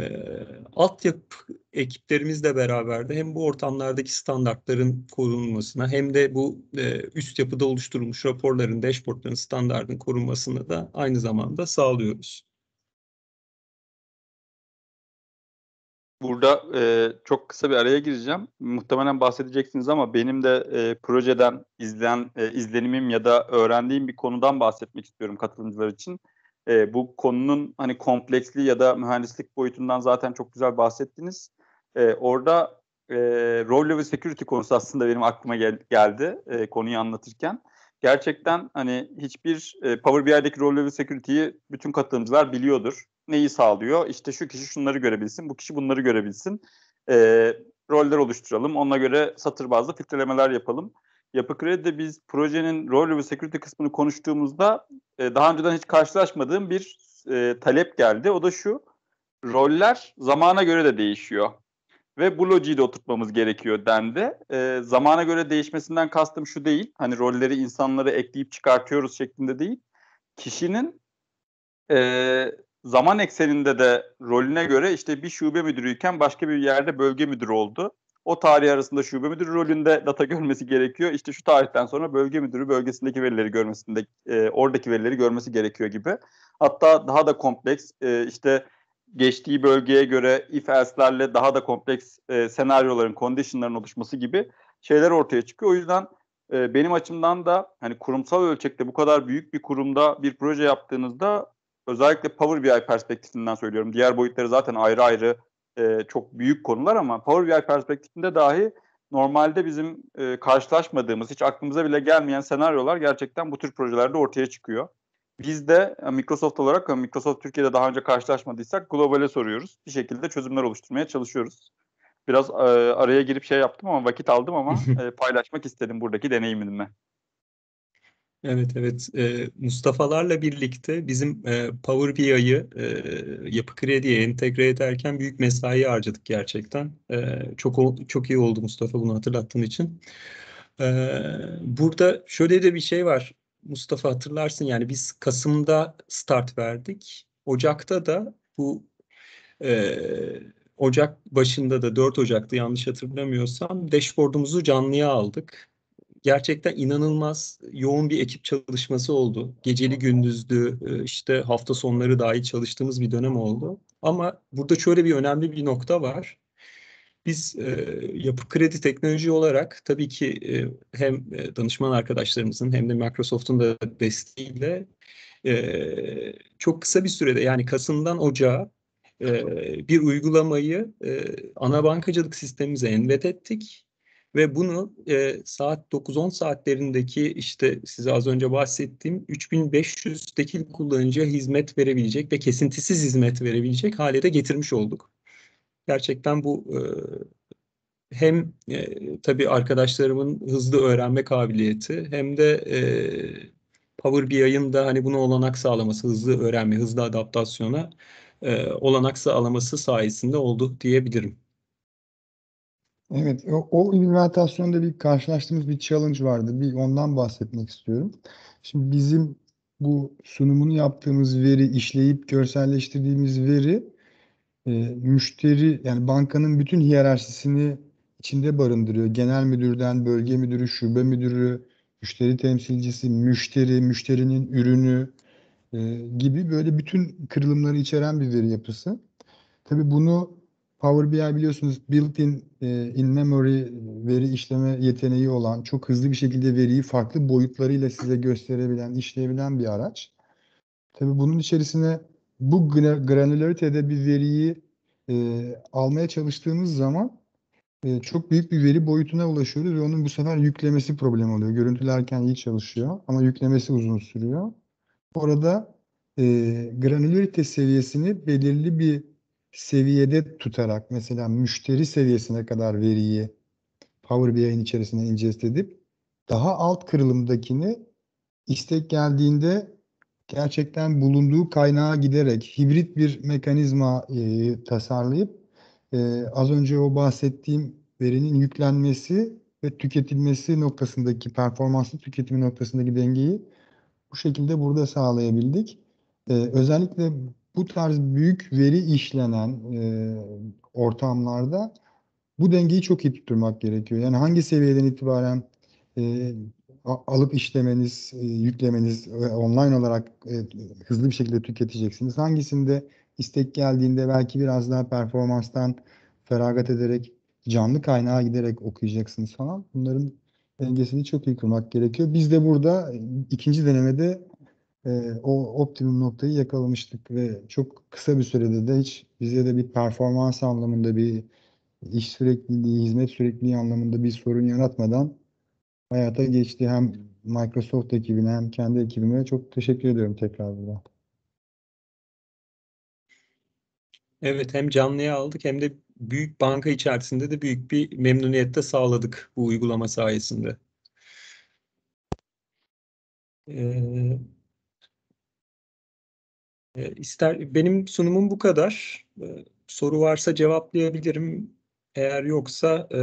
altyapı ekiplerimizle beraber de hem bu ortamlardaki standartların korunmasına hem de bu e, üst yapıda oluşturulmuş raporların, dashboardların standartın korunmasını da aynı zamanda sağlıyoruz. Burada e, çok kısa bir araya gireceğim. Muhtemelen bahsedeceksiniz ama benim de e, projeden izlen, e, izlenimim ya da öğrendiğim bir konudan bahsetmek istiyorum katılımcılar için. E, bu konunun hani kompleksliği ya da mühendislik boyutundan zaten çok güzel bahsettiniz. E, orada e, role ve security konusu aslında benim aklıma gel- geldi e, konuyu anlatırken. Gerçekten hani hiçbir e, Power BI'deki role ve security'yi bütün katılımcılar biliyordur. Neyi sağlıyor? İşte şu kişi şunları görebilsin, bu kişi bunları görebilsin. E, roller oluşturalım, ona göre satır bazlı filtrelemeler yapalım. Yapı Kredi'de biz projenin role ve security kısmını konuştuğumuzda e, daha önceden hiç karşılaşmadığım bir e, talep geldi. O da şu, roller zamana göre de değişiyor ve bu lojiyi de oturtmamız gerekiyor dendi. E, zamana göre değişmesinden kastım şu değil, hani rolleri insanları ekleyip çıkartıyoruz şeklinde değil. Kişinin e, zaman ekseninde de rolüne göre işte bir şube müdürüyken başka bir yerde bölge müdürü oldu o tarih arasında şube müdürü rolünde data görmesi gerekiyor. İşte şu tarihten sonra bölge müdürü bölgesindeki verileri görmesinde e, oradaki verileri görmesi gerekiyor gibi. Hatta daha da kompleks e, işte geçtiği bölgeye göre if else'lerle daha da kompleks e, senaryoların, condition'ların oluşması gibi şeyler ortaya çıkıyor. O yüzden e, benim açımdan da hani kurumsal ölçekte bu kadar büyük bir kurumda bir proje yaptığınızda özellikle Power BI perspektifinden söylüyorum. Diğer boyutları zaten ayrı ayrı e, çok büyük konular ama Power BI perspektifinde dahi normalde bizim e, karşılaşmadığımız, hiç aklımıza bile gelmeyen senaryolar gerçekten bu tür projelerde ortaya çıkıyor. Biz de e, Microsoft olarak, Microsoft Türkiye'de daha önce karşılaşmadıysak globale soruyoruz. Bir şekilde çözümler oluşturmaya çalışıyoruz. Biraz e, araya girip şey yaptım ama vakit aldım ama e, paylaşmak istedim buradaki deneyimimi. Evet evet e, Mustafa'larla birlikte bizim e, Power BI'yi e, Yapı Kredi'ye entegre ederken büyük mesai harcadık gerçekten. E, çok çok iyi oldu Mustafa bunu hatırlattığın için. E, burada şöyle de bir şey var. Mustafa hatırlarsın yani biz Kasım'da start verdik. Ocak'ta da bu e, Ocak başında da 4 Ocak'ta yanlış hatırlamıyorsam dashboardumuzu canlıya aldık gerçekten inanılmaz yoğun bir ekip çalışması oldu. Geceli gündüzlü e, işte hafta sonları dahil çalıştığımız bir dönem oldu. Ama burada şöyle bir önemli bir nokta var. Biz e, yapı kredi teknoloji olarak tabii ki e, hem e, danışman arkadaşlarımızın hem de Microsoft'un da desteğiyle e, çok kısa bir sürede yani Kasım'dan Ocağa e, bir uygulamayı e, ana bankacılık sistemimize envet ettik ve bunu e, saat 9-10 saatlerindeki işte size az önce bahsettiğim 3500 tekil kullanıcıya hizmet verebilecek ve kesintisiz hizmet verebilecek hale de getirmiş olduk. Gerçekten bu e, hem e, tabii arkadaşlarımın hızlı öğrenme kabiliyeti hem de e, Power BI'ın da hani bunu olanak sağlaması, hızlı öğrenme, hızlı adaptasyona e, olanak sağlaması sayesinde oldu diyebilirim. Evet, o, o inventasyonda bir karşılaştığımız bir challenge vardı. Bir ondan bahsetmek istiyorum. Şimdi bizim bu sunumunu yaptığımız veri, işleyip görselleştirdiğimiz veri e, müşteri yani bankanın bütün hiyerarşisini içinde barındırıyor. Genel müdürden bölge müdürü, şube müdürü, müşteri temsilcisi, müşteri, müşterinin ürünü e, gibi böyle bütün kırılımları içeren bir veri yapısı. Tabii bunu Power BI biliyorsunuz built-in e, in-memory e, veri işleme yeteneği olan, çok hızlı bir şekilde veriyi farklı boyutlarıyla size gösterebilen, işleyebilen bir araç. Tabii bunun içerisine bu granülaritede bir veriyi e, almaya çalıştığımız zaman e, çok büyük bir veri boyutuna ulaşıyoruz ve onun bu sefer yüklemesi problemi oluyor. Görüntülerken iyi çalışıyor ama yüklemesi uzun sürüyor. Orada e, granülarite seviyesini belirli bir seviyede tutarak mesela müşteri seviyesine kadar veriyi Power BI'nin içerisine ingest edip daha alt kırılımdakini istek geldiğinde gerçekten bulunduğu kaynağa giderek hibrit bir mekanizma e, tasarlayıp e, az önce o bahsettiğim verinin yüklenmesi ve tüketilmesi noktasındaki performanslı tüketimi noktasındaki dengeyi bu şekilde burada sağlayabildik. E, özellikle bu tarz büyük veri işlenen e, ortamlarda bu dengeyi çok iyi tutturmak gerekiyor. Yani hangi seviyeden itibaren e, alıp işlemeniz, e, yüklemeniz ve online olarak e, hızlı bir şekilde tüketeceksiniz. Hangisinde istek geldiğinde belki biraz daha performanstan feragat ederek canlı kaynağa giderek okuyacaksınız falan. Bunların dengesini çok iyi kurmak gerekiyor. Biz de burada e, ikinci denemede e, o optimum noktayı yakalamıştık ve çok kısa bir sürede de hiç bize de bir performans anlamında bir iş sürekliliği, hizmet sürekliliği anlamında bir sorun yaratmadan hayata geçti. Hem Microsoft ekibine hem kendi ekibime çok teşekkür ediyorum tekrar burada. Evet hem canlıya aldık hem de büyük banka içerisinde de büyük bir memnuniyette sağladık bu uygulama sayesinde. Ee, ee, ister benim sunumum bu kadar. Ee, soru varsa cevaplayabilirim. Eğer yoksa e,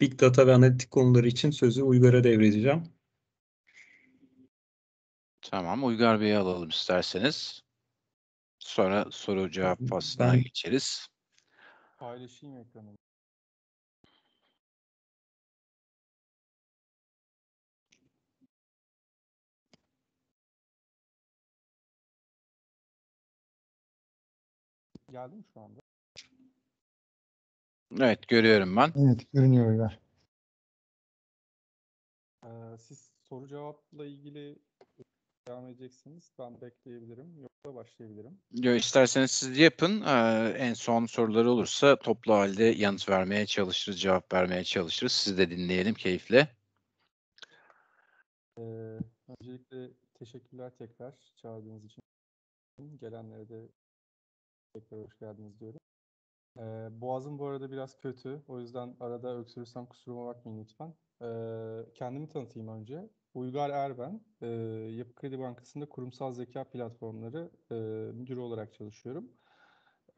Big Data ve analitik konuları için sözü Uygar'a devredeceğim. Tamam, Uygar Bey'i alalım isterseniz. Sonra soru cevap faslına ben... geçeriz. Paylaşayım ekranımı. Geldi mi şu anda? Evet görüyorum ben. Evet görünüyor Uygar. Ee, siz soru cevapla ilgili devam edeceksiniz. Ben bekleyebilirim. Yoksa başlayabilirim. Yo, isterseniz siz yapın. Ee, en son soruları olursa toplu halde yanıt vermeye çalışırız, cevap vermeye çalışırız. Sizi de dinleyelim keyifle. Ee, öncelikle teşekkürler tekrar çağırdığınız için. Gelenlere de Tekrar hoş geldiniz diyorum. Ee, boğazım bu arada biraz kötü. O yüzden arada öksürürsem kusuruma bakmayın lütfen. Ee, kendimi tanıtayım önce. Uygar Erben, e, Yapı Kredi Bankası'nda kurumsal zeka platformları e, müdürü olarak çalışıyorum.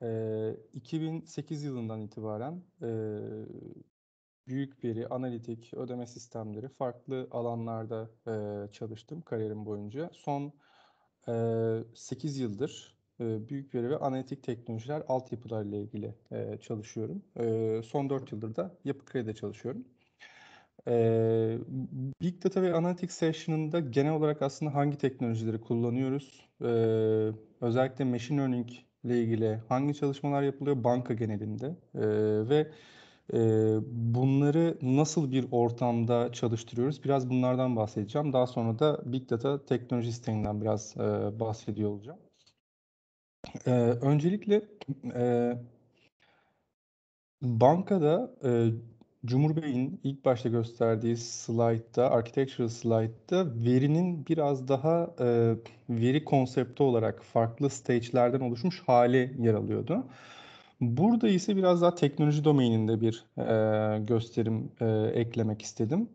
E, 2008 yılından itibaren e, büyük veri, analitik, ödeme sistemleri farklı alanlarda e, çalıştım kariyerim boyunca. Son e, 8 yıldır ee, büyük veri ve analitik teknolojiler altyapılarla ilgili e, çalışıyorum. E, son 4 yıldır da yapı kredide çalışıyorum. E, Big Data ve Analytics Session'ında genel olarak aslında hangi teknolojileri kullanıyoruz? E, özellikle Machine Learning ile ilgili hangi çalışmalar yapılıyor banka genelinde? E, ve e, bunları nasıl bir ortamda çalıştırıyoruz? Biraz bunlardan bahsedeceğim. Daha sonra da Big Data teknoloji denilen biraz e, bahsediyor olacağım. Ee, öncelikle e, bankada e, Cumhur Bey'in ilk başta gösterdiği slaytta, architectural slaytta verinin biraz daha e, veri konsepti olarak farklı stage'lerden oluşmuş hali yer alıyordu. Burada ise biraz daha teknoloji domaininde bir e, gösterim e, eklemek istedim.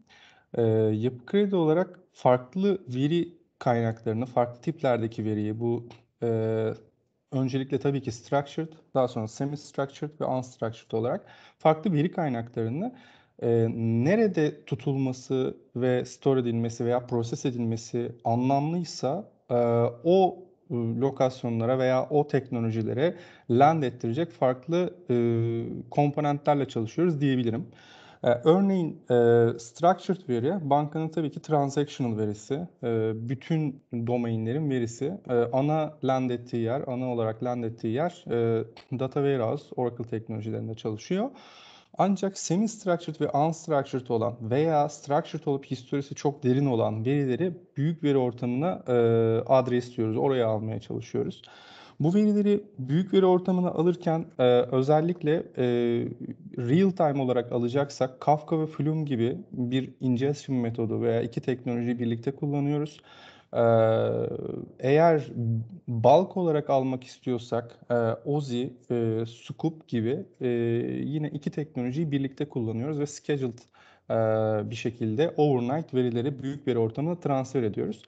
E, yapı kredi olarak farklı veri kaynaklarını, farklı tiplerdeki veriyi, bu e, öncelikle tabii ki structured, daha sonra semi-structured ve unstructured olarak farklı veri kaynaklarını e, nerede tutulması ve store edilmesi veya proses edilmesi anlamlıysa e, o e, lokasyonlara veya o teknolojilere land ettirecek farklı e, komponentlerle çalışıyoruz diyebilirim. E, örneğin e, structured veri, bankanın tabii ki transactional verisi, e, bütün domainlerin verisi, e, ana land ettiği yer, ana olarak land ettiği yer e, data warehouse, Oracle teknolojilerinde çalışıyor. Ancak semi-structured ve unstructured olan veya structured olup historisi çok derin olan verileri büyük veri ortamına e, adresliyoruz, oraya almaya çalışıyoruz. Bu verileri büyük veri ortamına alırken e, özellikle e, real time olarak alacaksak Kafka ve Flume gibi bir ingestion metodu veya iki teknolojiyi birlikte kullanıyoruz. E, eğer bulk olarak almak istiyorsak e, OZI, e, Scoop gibi e, yine iki teknolojiyi birlikte kullanıyoruz ve scheduled e, bir şekilde overnight verileri büyük veri ortamına transfer ediyoruz.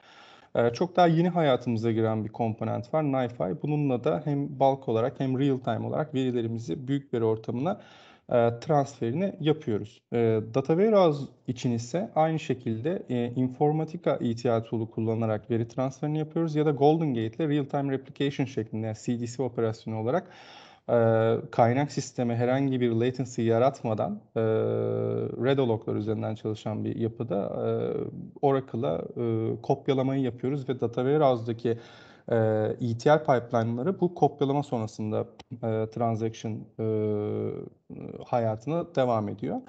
Ee, çok daha yeni hayatımıza giren bir komponent var NiFi. Bununla da hem bulk olarak hem real time olarak verilerimizi büyük veri ortamına e, transferini yapıyoruz. E, data warehouse için ise aynı şekilde e, informatika ETL tool'u kullanarak veri transferini yapıyoruz ya da Golden Gate ile real time replication şeklinde yani CDC operasyonu olarak ee, kaynak sistemi herhangi bir latency yaratmadan e, Redolog'lar üzerinden çalışan bir yapıda e, Oracle'a e, kopyalamayı yapıyoruz ve Data Warehouse'daki ETL e pipeline'ları bu kopyalama sonrasında e, transaction hayatına devam ediyor.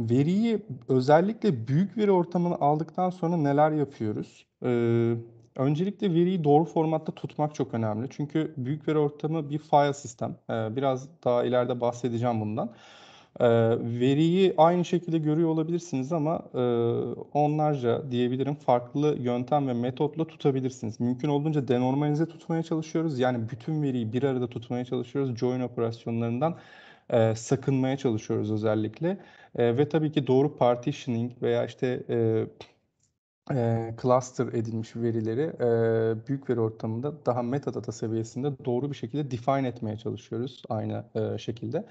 veriyi özellikle büyük veri ortamını aldıktan sonra neler yapıyoruz? Öncelikle veriyi doğru formatta tutmak çok önemli. Çünkü büyük veri ortamı bir file sistem. Ee, biraz daha ileride bahsedeceğim bundan. Ee, veriyi aynı şekilde görüyor olabilirsiniz ama e, onlarca diyebilirim farklı yöntem ve metotla tutabilirsiniz. Mümkün olduğunca denormalize tutmaya çalışıyoruz. Yani bütün veriyi bir arada tutmaya çalışıyoruz. Join operasyonlarından e, sakınmaya çalışıyoruz özellikle. E, ve tabii ki doğru partitioning veya işte e, cluster edilmiş verileri e, büyük veri ortamında daha metadata seviyesinde doğru bir şekilde define etmeye çalışıyoruz aynı e, şekilde.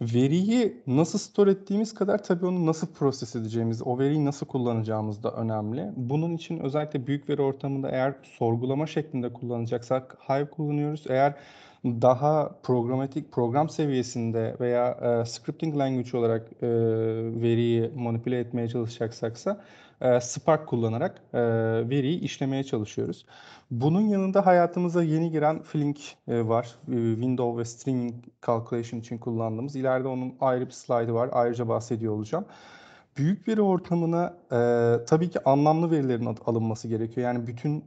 Veriyi nasıl store ettiğimiz kadar tabii onu nasıl proses edeceğimiz, o veriyi nasıl kullanacağımız da önemli. Bunun için özellikle büyük veri ortamında eğer sorgulama şeklinde kullanacaksak Hive kullanıyoruz. Eğer daha programatik program seviyesinde veya e, scripting language olarak e, veriyi manipüle etmeye çalışacaksaksa e, Spark kullanarak e, veriyi işlemeye çalışıyoruz. Bunun yanında hayatımıza yeni giren Flink e, var. window ve Streaming Calculation için kullandığımız. İleride onun ayrı bir slide'ı var. Ayrıca bahsediyor olacağım. Büyük veri ortamına e, tabii ki anlamlı verilerin alınması gerekiyor. Yani bütün e,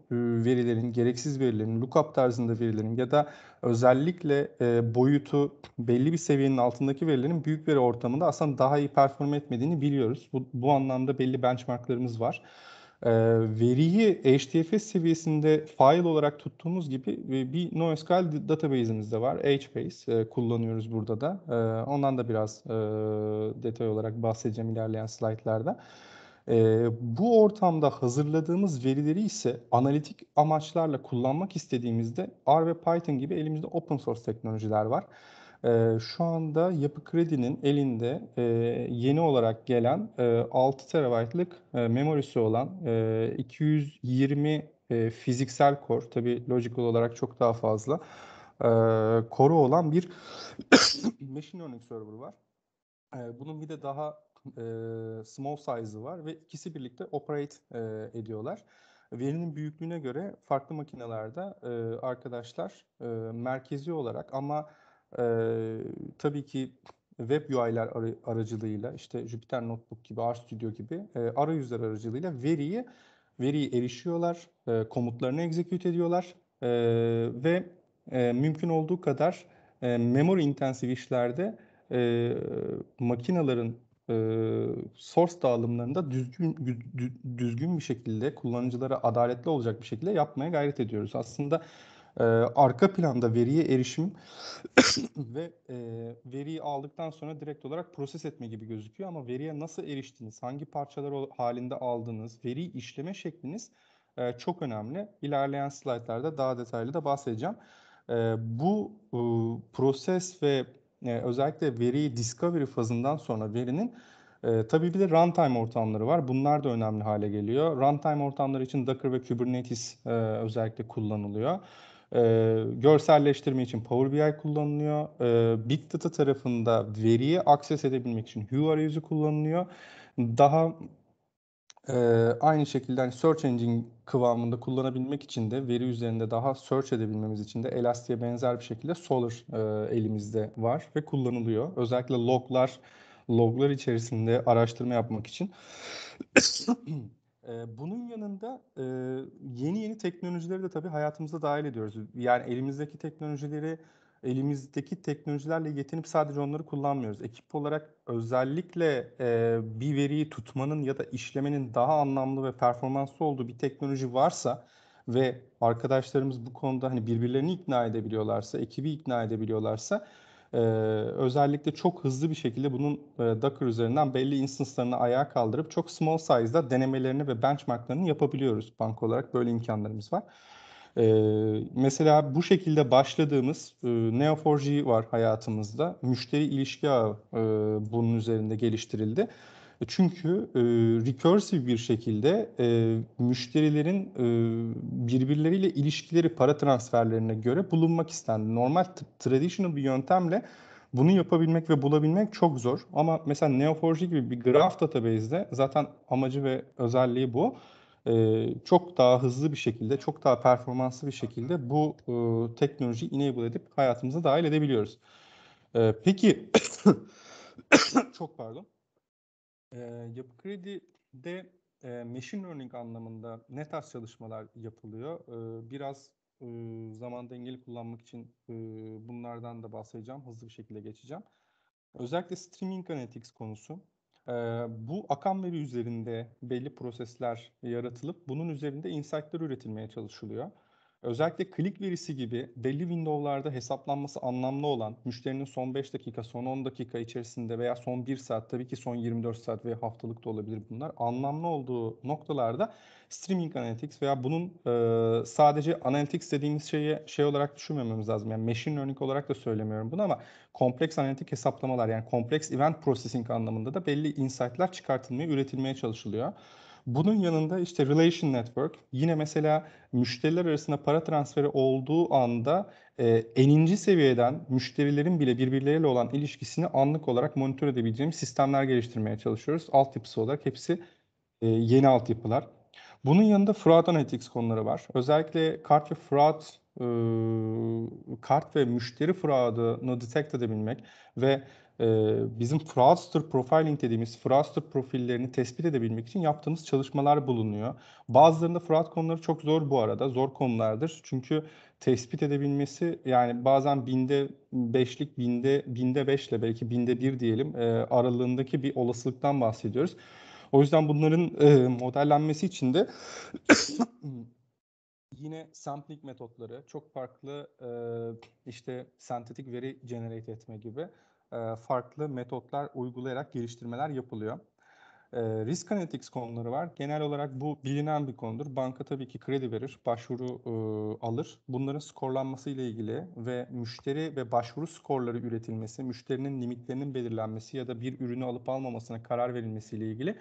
verilerin, gereksiz verilerin, lookup tarzında verilerin ya da özellikle e, boyutu belli bir seviyenin altındaki verilerin büyük veri ortamında aslında daha iyi perform etmediğini biliyoruz. Bu, bu anlamda belli benchmarklarımız var e, veriyi HDFS seviyesinde file olarak tuttuğumuz gibi e, bir NoSQL database'imiz de var. HBase e, kullanıyoruz burada da. E, ondan da biraz e, detay olarak bahsedeceğim ilerleyen slaytlarda. E, bu ortamda hazırladığımız verileri ise analitik amaçlarla kullanmak istediğimizde R ve Python gibi elimizde open source teknolojiler var. E, şu anda Yapı Kredi'nin elinde e, yeni olarak gelen e, 6 terabaytlık e, memorisi olan e, 220 e, fiziksel core, tabii logical olarak çok daha fazla e, koru olan bir machine learning server var. E, bunun bir de daha e, small size'ı var ve ikisi birlikte operate e, ediyorlar. Verinin büyüklüğüne göre farklı makinelerde e, arkadaşlar e, merkezi olarak ama ee, tabii ki web UI'ler aracılığıyla işte Jupyter Notebook gibi, RStudio gibi e, arayüzler aracılığıyla veriyi veriyi erişiyorlar, e, komutlarını execute ediyorlar e, ve e, mümkün olduğu kadar e, memory intensive işlerde e, makinelerin e, source dağılımlarında düzgün düzgün bir şekilde kullanıcılara adaletli olacak bir şekilde yapmaya gayret ediyoruz. Aslında e, arka planda veriye erişim ve e, veriyi aldıktan sonra direkt olarak proses etme gibi gözüküyor ama veriye nasıl eriştiniz, hangi parçalar halinde aldınız, veriyi işleme şekliniz e, çok önemli. İlerleyen slaytlarda daha detaylı da bahsedeceğim. E, bu e, proses ve e, özellikle veriyi discovery fazından sonra verinin e, tabii bir de runtime ortamları var. Bunlar da önemli hale geliyor. Runtime ortamları için Docker ve Kubernetes e, özellikle kullanılıyor. E, görselleştirme için Power BI kullanılıyor. E, Big Data tarafında veriyi akses edebilmek için Hue arayüzü kullanılıyor. Daha e, aynı şekilde hani search engine kıvamında kullanabilmek için de veri üzerinde daha search edebilmemiz için de Elastic'e benzer bir şekilde Solr e, elimizde var ve kullanılıyor. Özellikle loglar loglar içerisinde araştırma yapmak için bunun yanında yeni yeni teknolojileri de tabii hayatımıza dahil ediyoruz. Yani elimizdeki teknolojileri elimizdeki teknolojilerle yetinip sadece onları kullanmıyoruz. Ekip olarak özellikle bir veriyi tutmanın ya da işlemenin daha anlamlı ve performanslı olduğu bir teknoloji varsa ve arkadaşlarımız bu konuda hani birbirlerini ikna edebiliyorlarsa, ekibi ikna edebiliyorlarsa ee, özellikle çok hızlı bir şekilde bunun e, Docker üzerinden belli instance'larını ayağa kaldırıp çok small size'da denemelerini ve benchmarklarını yapabiliyoruz bank olarak böyle imkanlarımız var. ee, mesela bu şekilde başladığımız e, Neo4j var hayatımızda. Müşteri ilişki e, bunun üzerinde geliştirildi. E, çünkü e, recursive bir şekilde e, müşterilerin e, birbirleriyle ilişkileri para transferlerine göre bulunmak istendi. Normal traditional bir yöntemle bunu yapabilmek ve bulabilmek çok zor. Ama mesela Neo4j gibi bir graph database'de zaten amacı ve özelliği bu. E, çok daha hızlı bir şekilde, çok daha performanslı bir şekilde bu e, teknolojiyi enable edip hayatımıza dahil edebiliyoruz. E, peki, çok pardon. E, yapı kredide e, machine learning anlamında ne tarz çalışmalar yapılıyor? E, biraz e, zaman dengeli kullanmak için e, bunlardan da bahsedeceğim. Hızlı bir şekilde geçeceğim. Özellikle streaming analytics konusu. E, bu akan veri üzerinde belli prosesler yaratılıp bunun üzerinde insight'lar üretilmeye çalışılıyor. Özellikle klik verisi gibi belli window'larda hesaplanması anlamlı olan müşterinin son 5 dakika, son 10 dakika içerisinde veya son 1 saat tabii ki son 24 saat veya haftalık da olabilir bunlar. Anlamlı olduğu noktalarda streaming analytics veya bunun e, sadece analytics dediğimiz şeyi şey olarak düşünmememiz lazım. Yani machine learning olarak da söylemiyorum bunu ama kompleks analitik hesaplamalar yani kompleks event processing anlamında da belli insight'lar çıkartılmaya, üretilmeye çalışılıyor. Bunun yanında işte Relation Network yine mesela müşteriler arasında para transferi olduğu anda e, eninci seviyeden müşterilerin bile birbirleriyle olan ilişkisini anlık olarak monitör edebileceğim sistemler geliştirmeye çalışıyoruz. Altyapısı olarak hepsi e, yeni altyapılar. Bunun yanında fraud analytics konuları var. Özellikle kart ve fraud e, kart ve müşteri fraudunu detect edebilmek ve ee, bizim fraudster profiling dediğimiz fraudster profillerini tespit edebilmek için yaptığımız çalışmalar bulunuyor. Bazılarında fraud konuları çok zor bu arada. Zor konulardır. Çünkü tespit edebilmesi yani bazen binde beşlik binde binde beşle belki binde bir diyelim e, aralığındaki bir olasılıktan bahsediyoruz. O yüzden bunların e, modellenmesi için de Yine sampling metotları, çok farklı e, işte sentetik veri generate etme gibi farklı metotlar uygulayarak geliştirmeler yapılıyor. risk analytics konuları var. Genel olarak bu bilinen bir konudur. Banka tabii ki kredi verir, başvuru alır. Bunların skorlanması ile ilgili ve müşteri ve başvuru skorları üretilmesi, müşterinin limitlerinin belirlenmesi ya da bir ürünü alıp almamasına karar verilmesi ile ilgili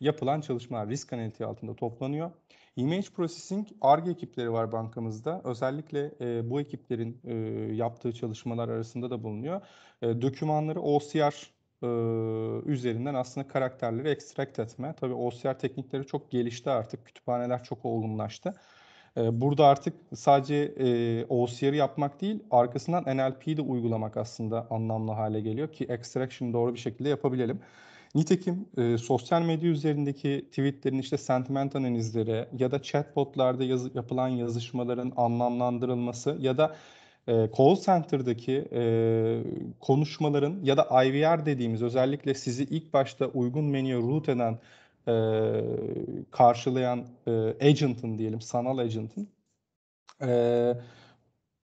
yapılan çalışmalar risk analitiği altında toplanıyor. Image Processing ARGE ekipleri var bankamızda. Özellikle e, bu ekiplerin e, yaptığı çalışmalar arasında da bulunuyor. E, dokümanları OCR e, üzerinden aslında karakterleri extract etme. Tabii OCR teknikleri çok gelişti artık. Kütüphaneler çok olgunlaştı. E, burada artık sadece e, OCR'ı yapmak değil, arkasından NLP'yi de uygulamak aslında anlamlı hale geliyor ki extraction doğru bir şekilde yapabilelim. Nitekim e, sosyal medya üzerindeki tweetlerin işte sentiment analizleri ya da chatbotlarda yazı, yapılan yazışmaların anlamlandırılması ya da e, call center'daki e, konuşmaların ya da IVR dediğimiz özellikle sizi ilk başta uygun menüye route eden e, karşılayan e, agent'ın diyelim sanal agent'ın e,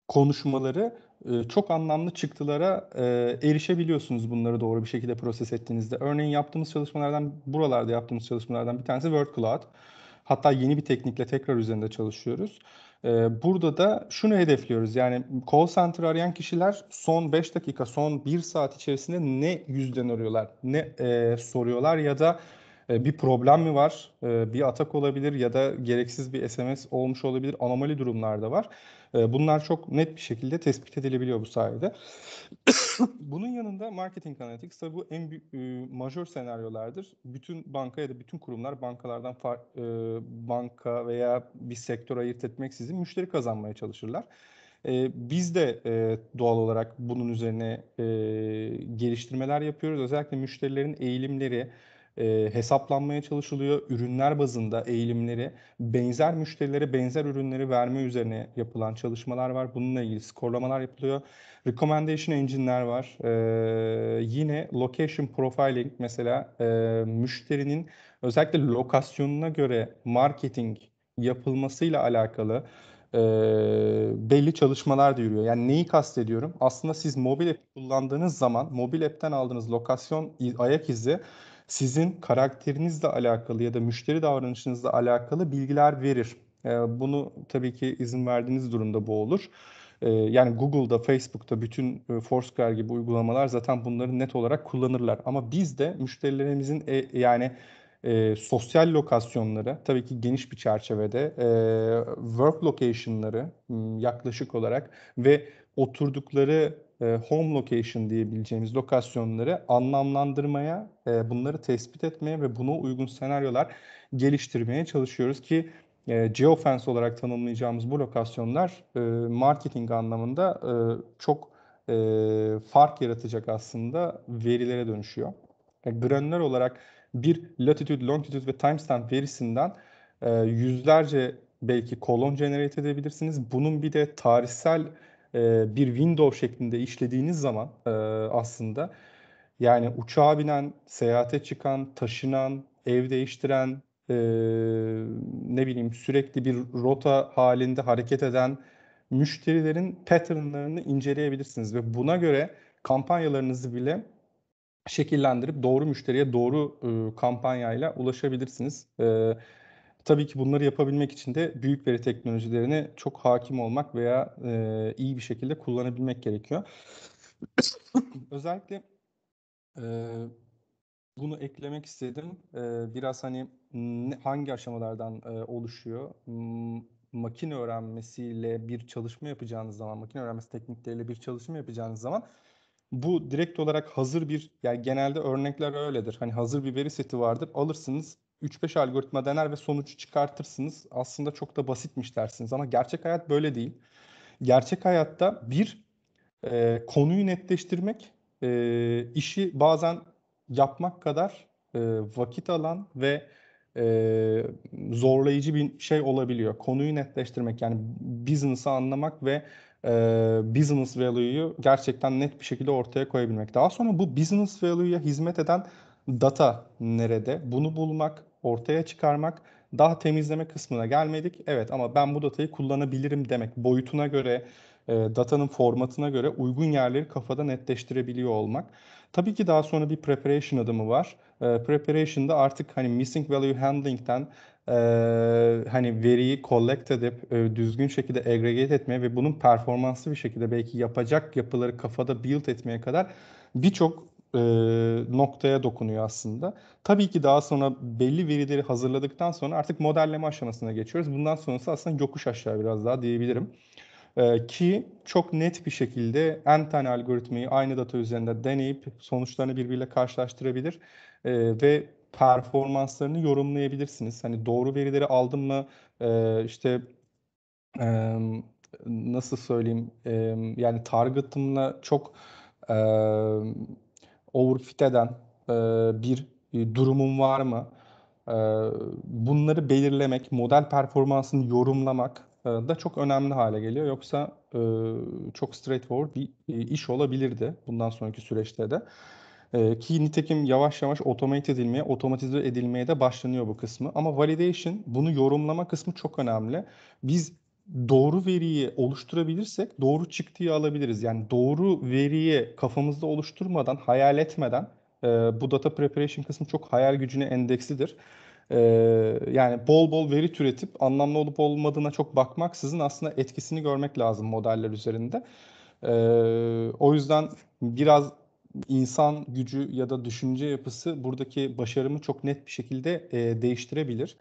konuşmaları ee, çok anlamlı çıktılara e, erişebiliyorsunuz bunları doğru bir şekilde proses ettiğinizde. Örneğin yaptığımız çalışmalardan, buralarda yaptığımız çalışmalardan bir tanesi Word Cloud. Hatta yeni bir teknikle tekrar üzerinde çalışıyoruz. Ee, burada da şunu hedefliyoruz yani call center arayan kişiler son 5 dakika, son 1 saat içerisinde ne yüzden arıyorlar, ne e, soruyorlar ya da e, bir problem mi var, e, bir atak olabilir ya da gereksiz bir SMS olmuş olabilir, anomali durumlar da var. Ee, bunlar çok net bir şekilde tespit edilebiliyor bu sayede. Bunun yanında marketing analytics tabii bu en büyük, e, majör senaryolardır. Bütün banka ya da bütün kurumlar bankalardan far, e, banka veya bir sektör ayırt etmek sizin müşteri kazanmaya çalışırlar. E, biz de e, doğal olarak bunun üzerine e, geliştirmeler yapıyoruz. Özellikle müşterilerin eğilimleri, e, hesaplanmaya çalışılıyor. Ürünler bazında eğilimleri, benzer müşterilere benzer ürünleri verme üzerine yapılan çalışmalar var. Bununla ilgili skorlamalar yapılıyor. Recommendation engine'ler var. E, yine location profiling mesela e, müşterinin özellikle lokasyonuna göre marketing yapılmasıyla alakalı e, belli çalışmalar da yürüyor. Yani neyi kastediyorum? Aslında siz mobil app kullandığınız zaman mobil app'ten aldığınız lokasyon ayak izi sizin karakterinizle alakalı ya da müşteri davranışınızla alakalı bilgiler verir. Ee, bunu tabii ki izin verdiğiniz durumda bu olur. Ee, yani Google'da, Facebook'ta bütün e, Foursquare gibi uygulamalar zaten bunları net olarak kullanırlar. Ama biz de müşterilerimizin e, yani e, sosyal lokasyonları tabii ki geniş bir çerçevede e, work location'ları hmm, yaklaşık olarak ve oturdukları e, home location diyebileceğimiz lokasyonları anlamlandırmaya, e, bunları tespit etmeye ve buna uygun senaryolar geliştirmeye çalışıyoruz ki e, geofence olarak tanımlayacağımız bu lokasyonlar e, marketing anlamında e, çok e, fark yaratacak aslında verilere dönüşüyor. E, granüler olarak bir latitude, longitude ve timestamp verisinden e, yüzlerce belki kolon generate edebilirsiniz. Bunun bir de tarihsel e, bir window şeklinde işlediğiniz zaman e, aslında yani uçağa binen, seyahate çıkan, taşınan, ev değiştiren, e, ne bileyim sürekli bir rota halinde hareket eden müşterilerin patternlarını inceleyebilirsiniz ve buna göre kampanyalarınızı bile şekillendirip doğru müşteriye doğru e, kampanyayla ulaşabilirsiniz. E, Tabii ki bunları yapabilmek için de büyük veri teknolojilerine çok hakim olmak veya e, iyi bir şekilde kullanabilmek gerekiyor. Özellikle e, bunu eklemek istedim. E, biraz hani hangi aşamalardan e, oluşuyor? Hmm, makine öğrenmesiyle bir çalışma yapacağınız zaman, makine öğrenmesi teknikleriyle bir çalışma yapacağınız zaman bu direkt olarak hazır bir yani genelde örnekler öyledir. Hani hazır bir veri seti vardır. Alırsınız 3-5 algoritma dener ve sonucu çıkartırsınız. Aslında çok da basitmiş dersiniz ama gerçek hayat böyle değil. Gerçek hayatta bir e, konuyu netleştirmek, e, işi bazen yapmak kadar e, vakit alan ve e, zorlayıcı bir şey olabiliyor. Konuyu netleştirmek yani business'ı anlamak ve e, business value'yu gerçekten net bir şekilde ortaya koyabilmek. Daha sonra bu business value'ya hizmet eden data nerede? Bunu bulmak, ortaya çıkarmak. Daha temizleme kısmına gelmedik. Evet ama ben bu datayı kullanabilirim demek. Boyutuna göre, e, datanın formatına göre uygun yerleri kafada netleştirebiliyor olmak. Tabii ki daha sonra bir preparation adımı var. E, preparation'da artık hani missing value handling'den e, hani veriyi collect edip e, düzgün şekilde aggregate etmeye ve bunun performanslı bir şekilde belki yapacak yapıları kafada build etmeye kadar birçok e, noktaya dokunuyor aslında. Tabii ki daha sonra belli verileri hazırladıktan sonra artık modelleme aşamasına geçiyoruz. Bundan sonrası aslında yokuş aşağı biraz daha diyebilirim. E, ki çok net bir şekilde en tane algoritmayı aynı data üzerinde deneyip sonuçlarını birbiriyle karşılaştırabilir e, ve performanslarını yorumlayabilirsiniz. Hani doğru verileri aldım mı e, işte e, nasıl söyleyeyim e, yani target'ımla çok e, overfit eden e, bir e, durumum var mı? E, bunları belirlemek, model performansını yorumlamak e, da çok önemli hale geliyor. Yoksa e, çok straightforward bir e, iş olabilirdi bundan sonraki süreçte de. E, ki nitekim yavaş yavaş automate edilmeye, otomatize edilmeye de başlanıyor bu kısmı. Ama validation, bunu yorumlama kısmı çok önemli. Biz doğru veriyi oluşturabilirsek doğru çıktıyı alabiliriz. Yani doğru veriyi kafamızda oluşturmadan, hayal etmeden e, bu data preparation kısmı çok hayal gücüne endeksidir. E, yani bol bol veri türetip anlamlı olup olmadığına çok bakmaksızın aslında etkisini görmek lazım modeller üzerinde. E, o yüzden biraz insan gücü ya da düşünce yapısı buradaki başarımı çok net bir şekilde e, değiştirebilir.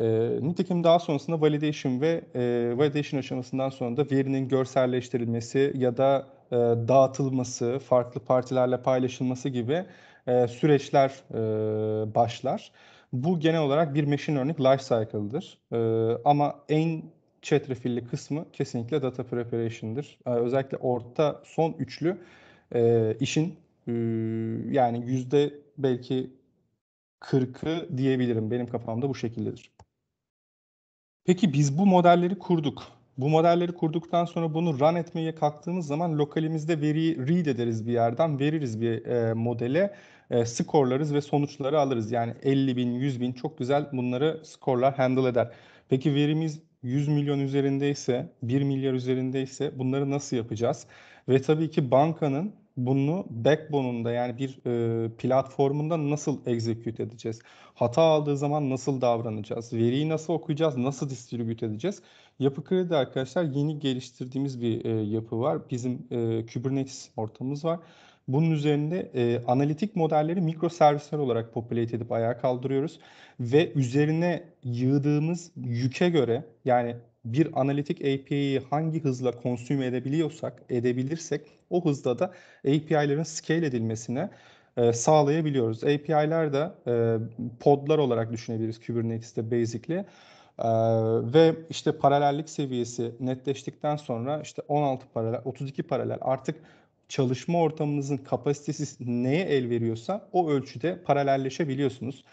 E, nitekim daha sonrasında validation ve e, validation aşamasından sonra da verinin görselleştirilmesi ya da e, dağıtılması, farklı partilerle paylaşılması gibi e, süreçler e, başlar. Bu genel olarak bir machine learning life cycle'dır. E, ama en çetrefilli kısmı kesinlikle data preparation'dır. E, özellikle orta son üçlü e, işin e, yani yüzde belki 40'ı diyebilirim. Benim kafamda bu şekildedir. Peki biz bu modelleri kurduk. Bu modelleri kurduktan sonra bunu run etmeye kalktığımız zaman lokalimizde veriyi read ederiz bir yerden, veririz bir e, modele, e, skorlarız ve sonuçları alırız. Yani 50 bin, 100 bin çok güzel bunları skorlar handle eder. Peki verimiz 100 milyon üzerindeyse, 1 milyar üzerindeyse bunları nasıl yapacağız? Ve tabii ki bankanın bunu backbone'unda yani bir e, platformunda nasıl execute edeceğiz? Hata aldığı zaman nasıl davranacağız? Veriyi nasıl okuyacağız? Nasıl distribüt edeceğiz? Yapı Kredi arkadaşlar yeni geliştirdiğimiz bir e, yapı var. Bizim e, Kubernetes ortamımız var. Bunun üzerinde e, analitik modelleri mikro servisler olarak populate edip ayağa kaldırıyoruz. Ve üzerine yığdığımız yüke göre yani bir analitik API'yi hangi hızla konsüm edebiliyorsak, edebilirsek o hızda da API'lerin scale edilmesine e, sağlayabiliyoruz. API'ler de e, podlar olarak düşünebiliriz Kubernetes'te basically. Ee, ve işte paralellik seviyesi netleştikten sonra işte 16 paralel, 32 paralel artık çalışma ortamımızın kapasitesi neye el veriyorsa o ölçüde paralelleşebiliyorsunuz.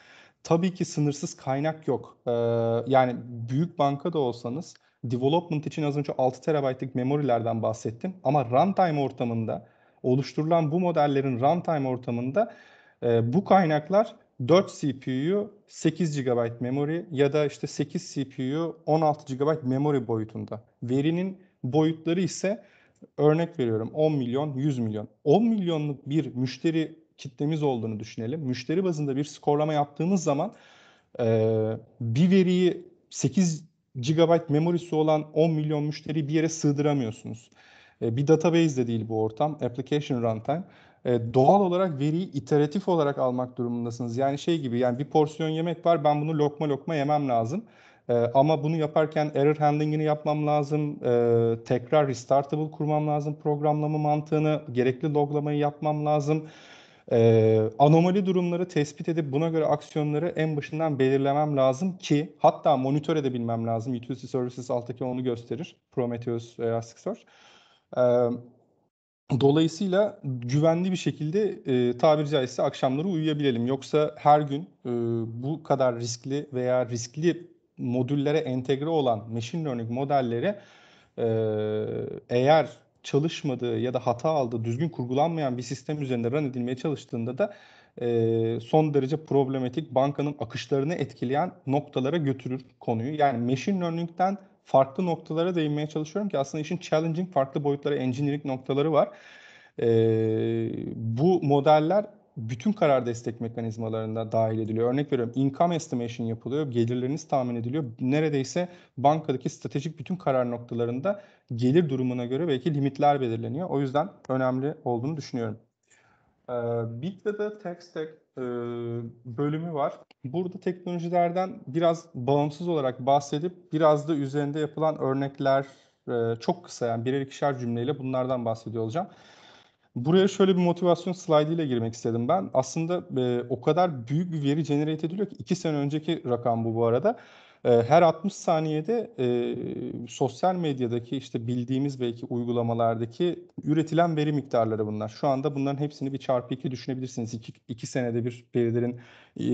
Tabii ki sınırsız kaynak yok. Ee, yani büyük banka da olsanız development için az önce 6 terabaytlık memorilerden bahsettim. Ama runtime ortamında oluşturulan bu modellerin runtime ortamında e, bu kaynaklar 4 CPU'yu 8 GB memori ya da işte 8 CPU'yu 16 GB memori boyutunda. Verinin boyutları ise örnek veriyorum 10 milyon, 100 milyon. 10 milyonluk bir müşteri kitlemiz olduğunu düşünelim. Müşteri bazında bir skorlama yaptığımız zaman e, bir veriyi 8 GB memorisi olan 10 milyon müşteriyi bir yere sığdıramıyorsunuz. E, bir database de değil bu ortam, application runtime. E, doğal olarak veriyi iteratif olarak almak durumundasınız. Yani şey gibi yani bir porsiyon yemek var ben bunu lokma lokma yemem lazım. E, ama bunu yaparken error handling'ini yapmam lazım. E, tekrar restartable kurmam lazım programlama mantığını. Gerekli loglamayı yapmam lazım e, anomali durumları tespit edip buna göre aksiyonları en başından belirlemem lazım ki hatta monitör edebilmem lazım. Utility Services alttaki onu gösterir. Prometheus Elasticsearch. E, ee, dolayısıyla güvenli bir şekilde e, tabiri caizse akşamları uyuyabilelim. Yoksa her gün e, bu kadar riskli veya riskli modüllere entegre olan machine learning modelleri e, eğer çalışmadığı ya da hata aldığı, düzgün kurgulanmayan bir sistem üzerinde run edilmeye çalıştığında da e, son derece problematik bankanın akışlarını etkileyen noktalara götürür konuyu. Yani machine learning'den farklı noktalara değinmeye çalışıyorum ki aslında işin challenging farklı boyutlara engineering noktaları var. E, bu modeller bütün karar destek mekanizmalarında dahil ediliyor. Örnek veriyorum income estimation yapılıyor, gelirleriniz tahmin ediliyor. Neredeyse bankadaki stratejik bütün karar noktalarında gelir durumuna göre belki limitler belirleniyor. O yüzden önemli olduğunu düşünüyorum. Ee, Big Data Tech Stack e, bölümü var. Burada teknolojilerden biraz bağımsız olarak bahsedip biraz da üzerinde yapılan örnekler e, çok kısa yani birer ikişer cümleyle bunlardan bahsediyor olacağım. Buraya şöyle bir motivasyon slide ile girmek istedim ben. Aslında e, o kadar büyük bir veri generate ediliyor ki 2 sene önceki rakam bu bu arada. E, her 60 saniyede e, sosyal medyadaki işte bildiğimiz belki uygulamalardaki üretilen veri miktarları bunlar. Şu anda bunların hepsini bir çarpı 2 düşünebilirsiniz. 2 senede bir verilerin e,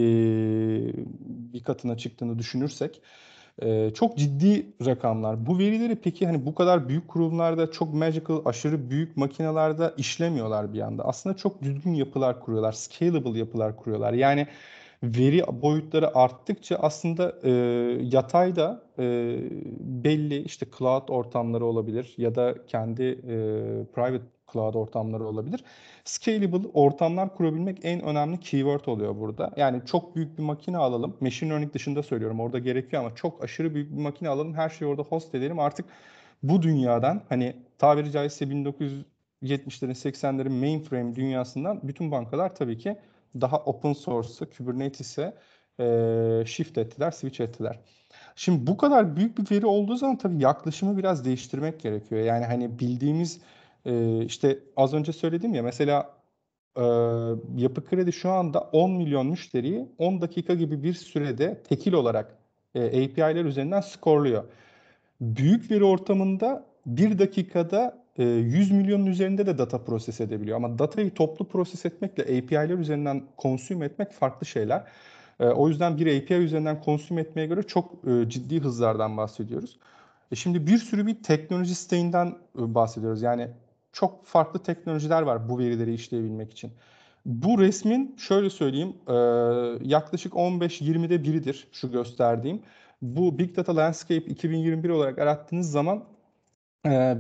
bir katına çıktığını düşünürsek. Ee, çok ciddi rakamlar. Bu verileri peki hani bu kadar büyük kurumlarda çok magical, aşırı büyük makinelerde işlemiyorlar bir anda. Aslında çok düzgün yapılar kuruyorlar. Scalable yapılar kuruyorlar. Yani veri boyutları arttıkça aslında e, yatayda e, belli işte cloud ortamları olabilir ya da kendi e, private cloud ortamları olabilir. Scalable ortamlar kurabilmek en önemli keyword oluyor burada. Yani çok büyük bir makine alalım. Machine learning dışında söylüyorum orada gerekiyor ama çok aşırı büyük bir makine alalım. Her şeyi orada host edelim. Artık bu dünyadan hani tabiri caizse 1970'lerin 80'lerin mainframe dünyasından bütün bankalar tabii ki daha open source'u Kubernetes'e e, shift ettiler, switch ettiler. Şimdi bu kadar büyük bir veri olduğu zaman tabii yaklaşımı biraz değiştirmek gerekiyor. Yani hani bildiğimiz e, işte az önce söyledim ya mesela e, Yapı Kredi şu anda 10 milyon müşteriyi 10 dakika gibi bir sürede tekil olarak e, API'ler üzerinden skorluyor. Büyük veri ortamında bir dakikada 100 e, milyonun üzerinde de data proses edebiliyor. Ama datayı toplu proses etmekle API'ler üzerinden konsüm etmek farklı şeyler. E, o yüzden bir API üzerinden konsüm etmeye göre çok e, ciddi hızlardan bahsediyoruz. Şimdi bir sürü bir teknoloji steğinden bahsediyoruz. Yani çok farklı teknolojiler var bu verileri işleyebilmek için. Bu resmin şöyle söyleyeyim yaklaşık 15-20'de biridir şu gösterdiğim. Bu Big Data Landscape 2021 olarak arattığınız zaman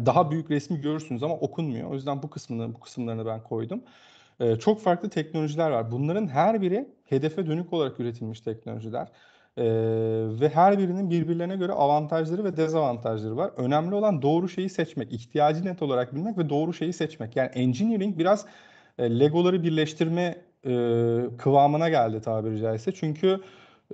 daha büyük resmi görürsünüz ama okunmuyor. O yüzden bu kısmını, bu kısımlarını ben koydum. E, çok farklı teknolojiler var. Bunların her biri hedefe dönük olarak üretilmiş teknolojiler. E, ve her birinin birbirlerine göre avantajları ve dezavantajları var. Önemli olan doğru şeyi seçmek, ihtiyacı net olarak bilmek ve doğru şeyi seçmek. Yani engineering biraz e, legoları birleştirme e, kıvamına geldi tabiri caizse. Çünkü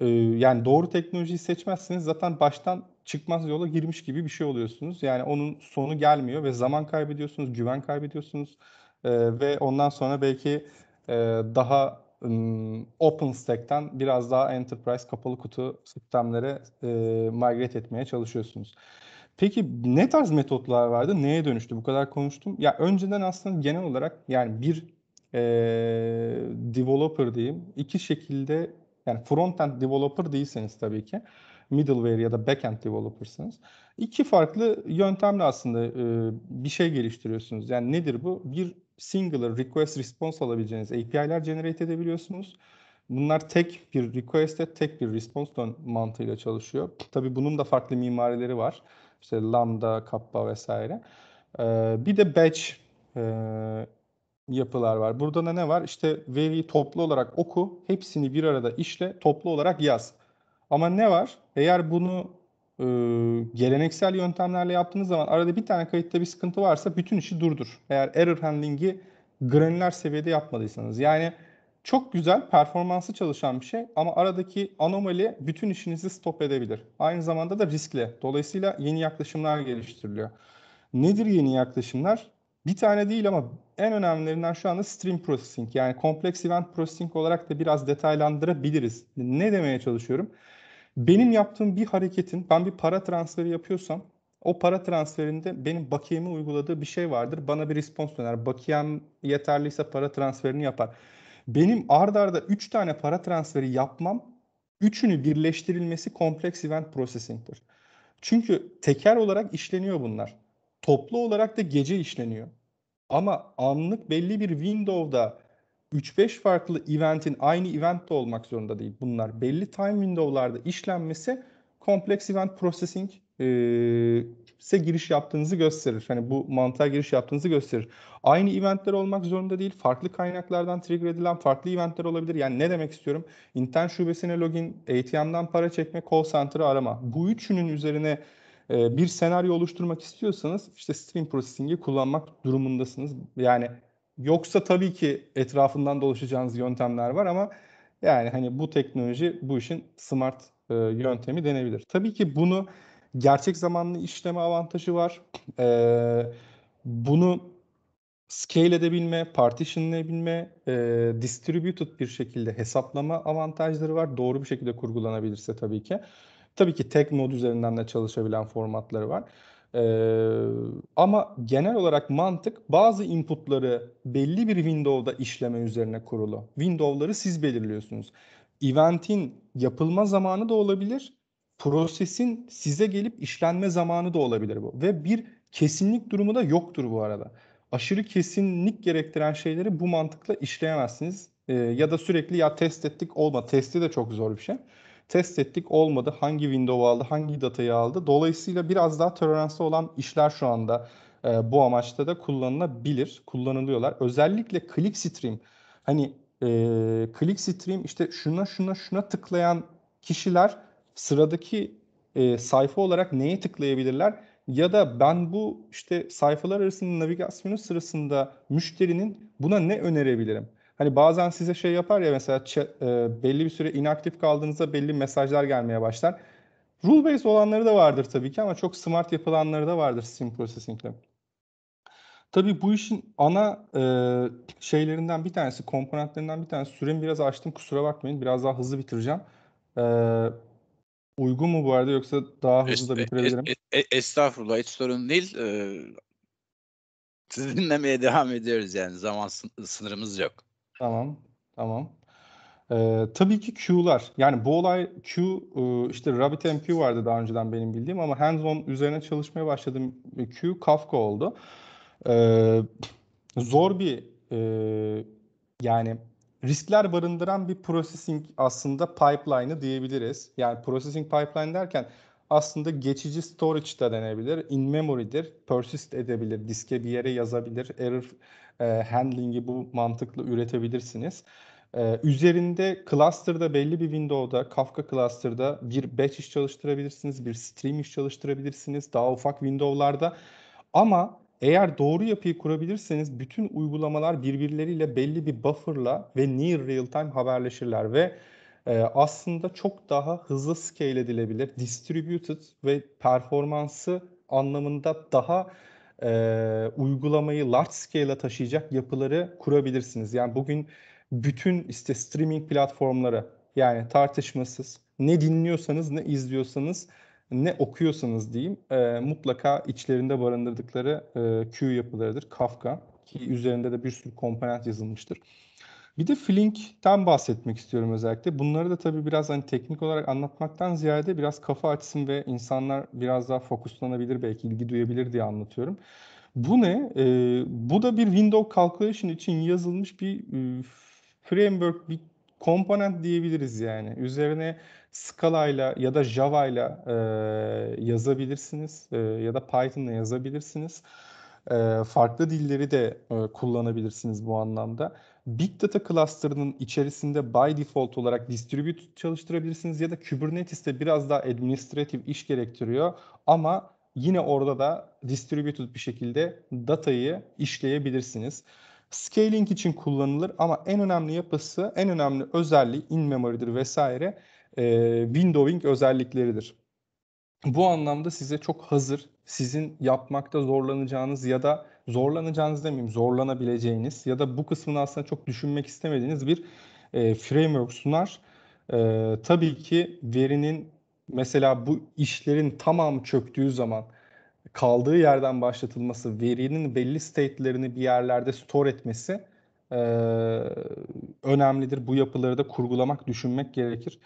e, yani doğru teknolojiyi seçmezseniz zaten baştan çıkmaz yola girmiş gibi bir şey oluyorsunuz. Yani onun sonu gelmiyor ve zaman kaybediyorsunuz, güven kaybediyorsunuz e, ve ondan sonra belki e, daha open OpenStack'ten biraz daha enterprise kapalı kutu sistemlere e, migrate etmeye çalışıyorsunuz. Peki ne tarz metotlar vardı? Neye dönüştü? Bu kadar konuştum. Ya önceden aslında genel olarak yani bir e, developer diyeyim. iki şekilde yani front end developer değilseniz tabii ki middleware ya da backend developer'sınız. İki farklı yöntemle aslında e, bir şey geliştiriyorsunuz. Yani nedir bu? Bir singular request response alabileceğiniz API'ler generate edebiliyorsunuz. Bunlar tek bir request'e tek bir response dön mantığıyla çalışıyor. Tabii bunun da farklı mimarileri var. İşte Lambda, Kappa vesaire. Ee, bir de batch e, yapılar var. Burada da ne var? İşte veri toplu olarak oku, hepsini bir arada işle, toplu olarak yaz. Ama ne var? Eğer bunu e, geleneksel yöntemlerle yaptığınız zaman arada bir tane kayıtta bir sıkıntı varsa bütün işi durdur. Eğer error handling'i granüler seviyede yapmadıysanız. Yani çok güzel performansı çalışan bir şey ama aradaki anomali bütün işinizi stop edebilir. Aynı zamanda da riskli. Dolayısıyla yeni yaklaşımlar geliştiriliyor. Nedir yeni yaklaşımlar? Bir tane değil ama en önemlilerinden şu anda stream processing yani kompleks event processing olarak da biraz detaylandırabiliriz. Ne demeye çalışıyorum? Benim yaptığım bir hareketin ben bir para transferi yapıyorsam o para transferinde benim bakiyeme uyguladığı bir şey vardır. Bana bir respons döner. Bakiyem yeterliyse para transferini yapar. Benim ard arda 3 tane para transferi yapmam, üçünü birleştirilmesi kompleks event processing'tir. Çünkü teker olarak işleniyor bunlar. Toplu olarak da gece işleniyor. Ama anlık belli bir window'da 3-5 farklı event'in aynı event'te olmak zorunda değil. Bunlar belli time window'larda işlenmesi kompleks event processing e, giriş yaptığınızı gösterir. Hani bu mantığa giriş yaptığınızı gösterir. Aynı eventler olmak zorunda değil. Farklı kaynaklardan trigger edilen farklı eventler olabilir. Yani ne demek istiyorum? İnternet şubesine login, ATM'den para çekme, call center'ı arama. Bu üçünün üzerine e, bir senaryo oluşturmak istiyorsanız işte stream processing'i kullanmak durumundasınız. Yani Yoksa tabii ki etrafından dolaşacağınız yöntemler var ama yani hani bu teknoloji bu işin smart e, yöntemi denebilir. Tabii ki bunu gerçek zamanlı işleme avantajı var. E, bunu scale edebilme, partitionlayabilme, e, distributed bir şekilde hesaplama avantajları var. Doğru bir şekilde kurgulanabilirse tabii ki. Tabii ki tek mod üzerinden de çalışabilen formatları var. Ee, ama genel olarak mantık bazı inputları belli bir Windows'da işleme üzerine kurulu. Windows'ları siz belirliyorsunuz. Event'in yapılma zamanı da olabilir, prosesin size gelip işlenme zamanı da olabilir bu. Ve bir kesinlik durumu da yoktur bu arada. Aşırı kesinlik gerektiren şeyleri bu mantıkla işleyemezsiniz. Ee, ya da sürekli ya test ettik olma. Testi de çok zor bir şey. Test ettik olmadı. Hangi window'u aldı, hangi datayı aldı. Dolayısıyla biraz daha toleransı olan işler şu anda e, bu amaçta da kullanılabilir, kullanılıyorlar. Özellikle ClickStream hani e, ClickStream işte şuna şuna şuna tıklayan kişiler sıradaki e, sayfa olarak neye tıklayabilirler? Ya da ben bu işte sayfalar arasında navigasyonu sırasında müşterinin buna ne önerebilirim? Hani bazen size şey yapar ya mesela e, belli bir süre inaktif kaldığınızda belli mesajlar gelmeye başlar. Rule based olanları da vardır tabii ki ama çok smart yapılanları da vardır sizin processing'de. Tabii bu işin ana e, şeylerinden bir tanesi, komponentlerinden bir tanesi. Süremi biraz açtım kusura bakmayın. Biraz daha hızlı bitireceğim. E, uygun mu bu arada yoksa daha hızlı da e, bitirebilirim? E, e, estağfurullah hiç sorun değil. Ee, sizi dinlemeye devam ediyoruz yani zaman sınırımız yok. Tamam. Tamam. Ee, tabii ki Q'lar. Yani bu olay Q e, işte RabbitMQ vardı daha önceden benim bildiğim ama hands-on üzerine çalışmaya başladığım e, Q Kafka oldu. Ee, zor bir e, yani riskler barındıran bir processing aslında pipeline'ı diyebiliriz. Yani processing pipeline derken aslında geçici storage da denebilir, in memory'dir, persist edebilir, diske bir yere yazabilir, error e, handling'i bu mantıkla üretebilirsiniz. Ee, üzerinde cluster'da belli bir window'da Kafka cluster'da bir batch iş çalıştırabilirsiniz, bir stream iş çalıştırabilirsiniz daha ufak window'larda. Ama eğer doğru yapıyı kurabilirseniz bütün uygulamalar birbirleriyle belli bir buffer'la ve near real time haberleşirler ve e, aslında çok daha hızlı scale edilebilir, distributed ve performansı anlamında daha e, uygulamayı large scale'a taşıyacak yapıları kurabilirsiniz. Yani bugün bütün işte streaming platformları yani tartışmasız ne dinliyorsanız ne izliyorsanız ne okuyorsanız diyeyim e, mutlaka içlerinde barındırdıkları e, Q yapılarıdır Kafka ki üzerinde de bir sürü komponent yazılmıştır. Bir de Flink'ten bahsetmek istiyorum özellikle. Bunları da tabii biraz hani teknik olarak anlatmaktan ziyade biraz kafa açsın ve insanlar biraz daha fokuslanabilir belki ilgi duyabilir diye anlatıyorum. Bu ne? Ee, bu da bir window calculation için yazılmış bir e, framework, bir komponent diyebiliriz yani. Üzerine Scala ile ya da Java ile e, yazabilirsiniz e, ya da Python ile yazabilirsiniz. E, farklı dilleri de e, kullanabilirsiniz bu anlamda. Big Data Cluster'ının içerisinde by default olarak distribute çalıştırabilirsiniz ya da Kubernetes'te biraz daha administrative iş gerektiriyor ama yine orada da distributed bir şekilde datayı işleyebilirsiniz. Scaling için kullanılır ama en önemli yapısı, en önemli özelliği in memory'dir vesaire e, windowing özellikleridir. Bu anlamda size çok hazır, sizin yapmakta zorlanacağınız ya da zorlanacağınız demeyeyim zorlanabileceğiniz ya da bu kısmını aslında çok düşünmek istemediğiniz bir e, framework sunar. E, tabii ki verinin mesela bu işlerin tamam çöktüğü zaman kaldığı yerden başlatılması, verinin belli state'lerini bir yerlerde store etmesi e, önemlidir. Bu yapıları da kurgulamak, düşünmek gerekir.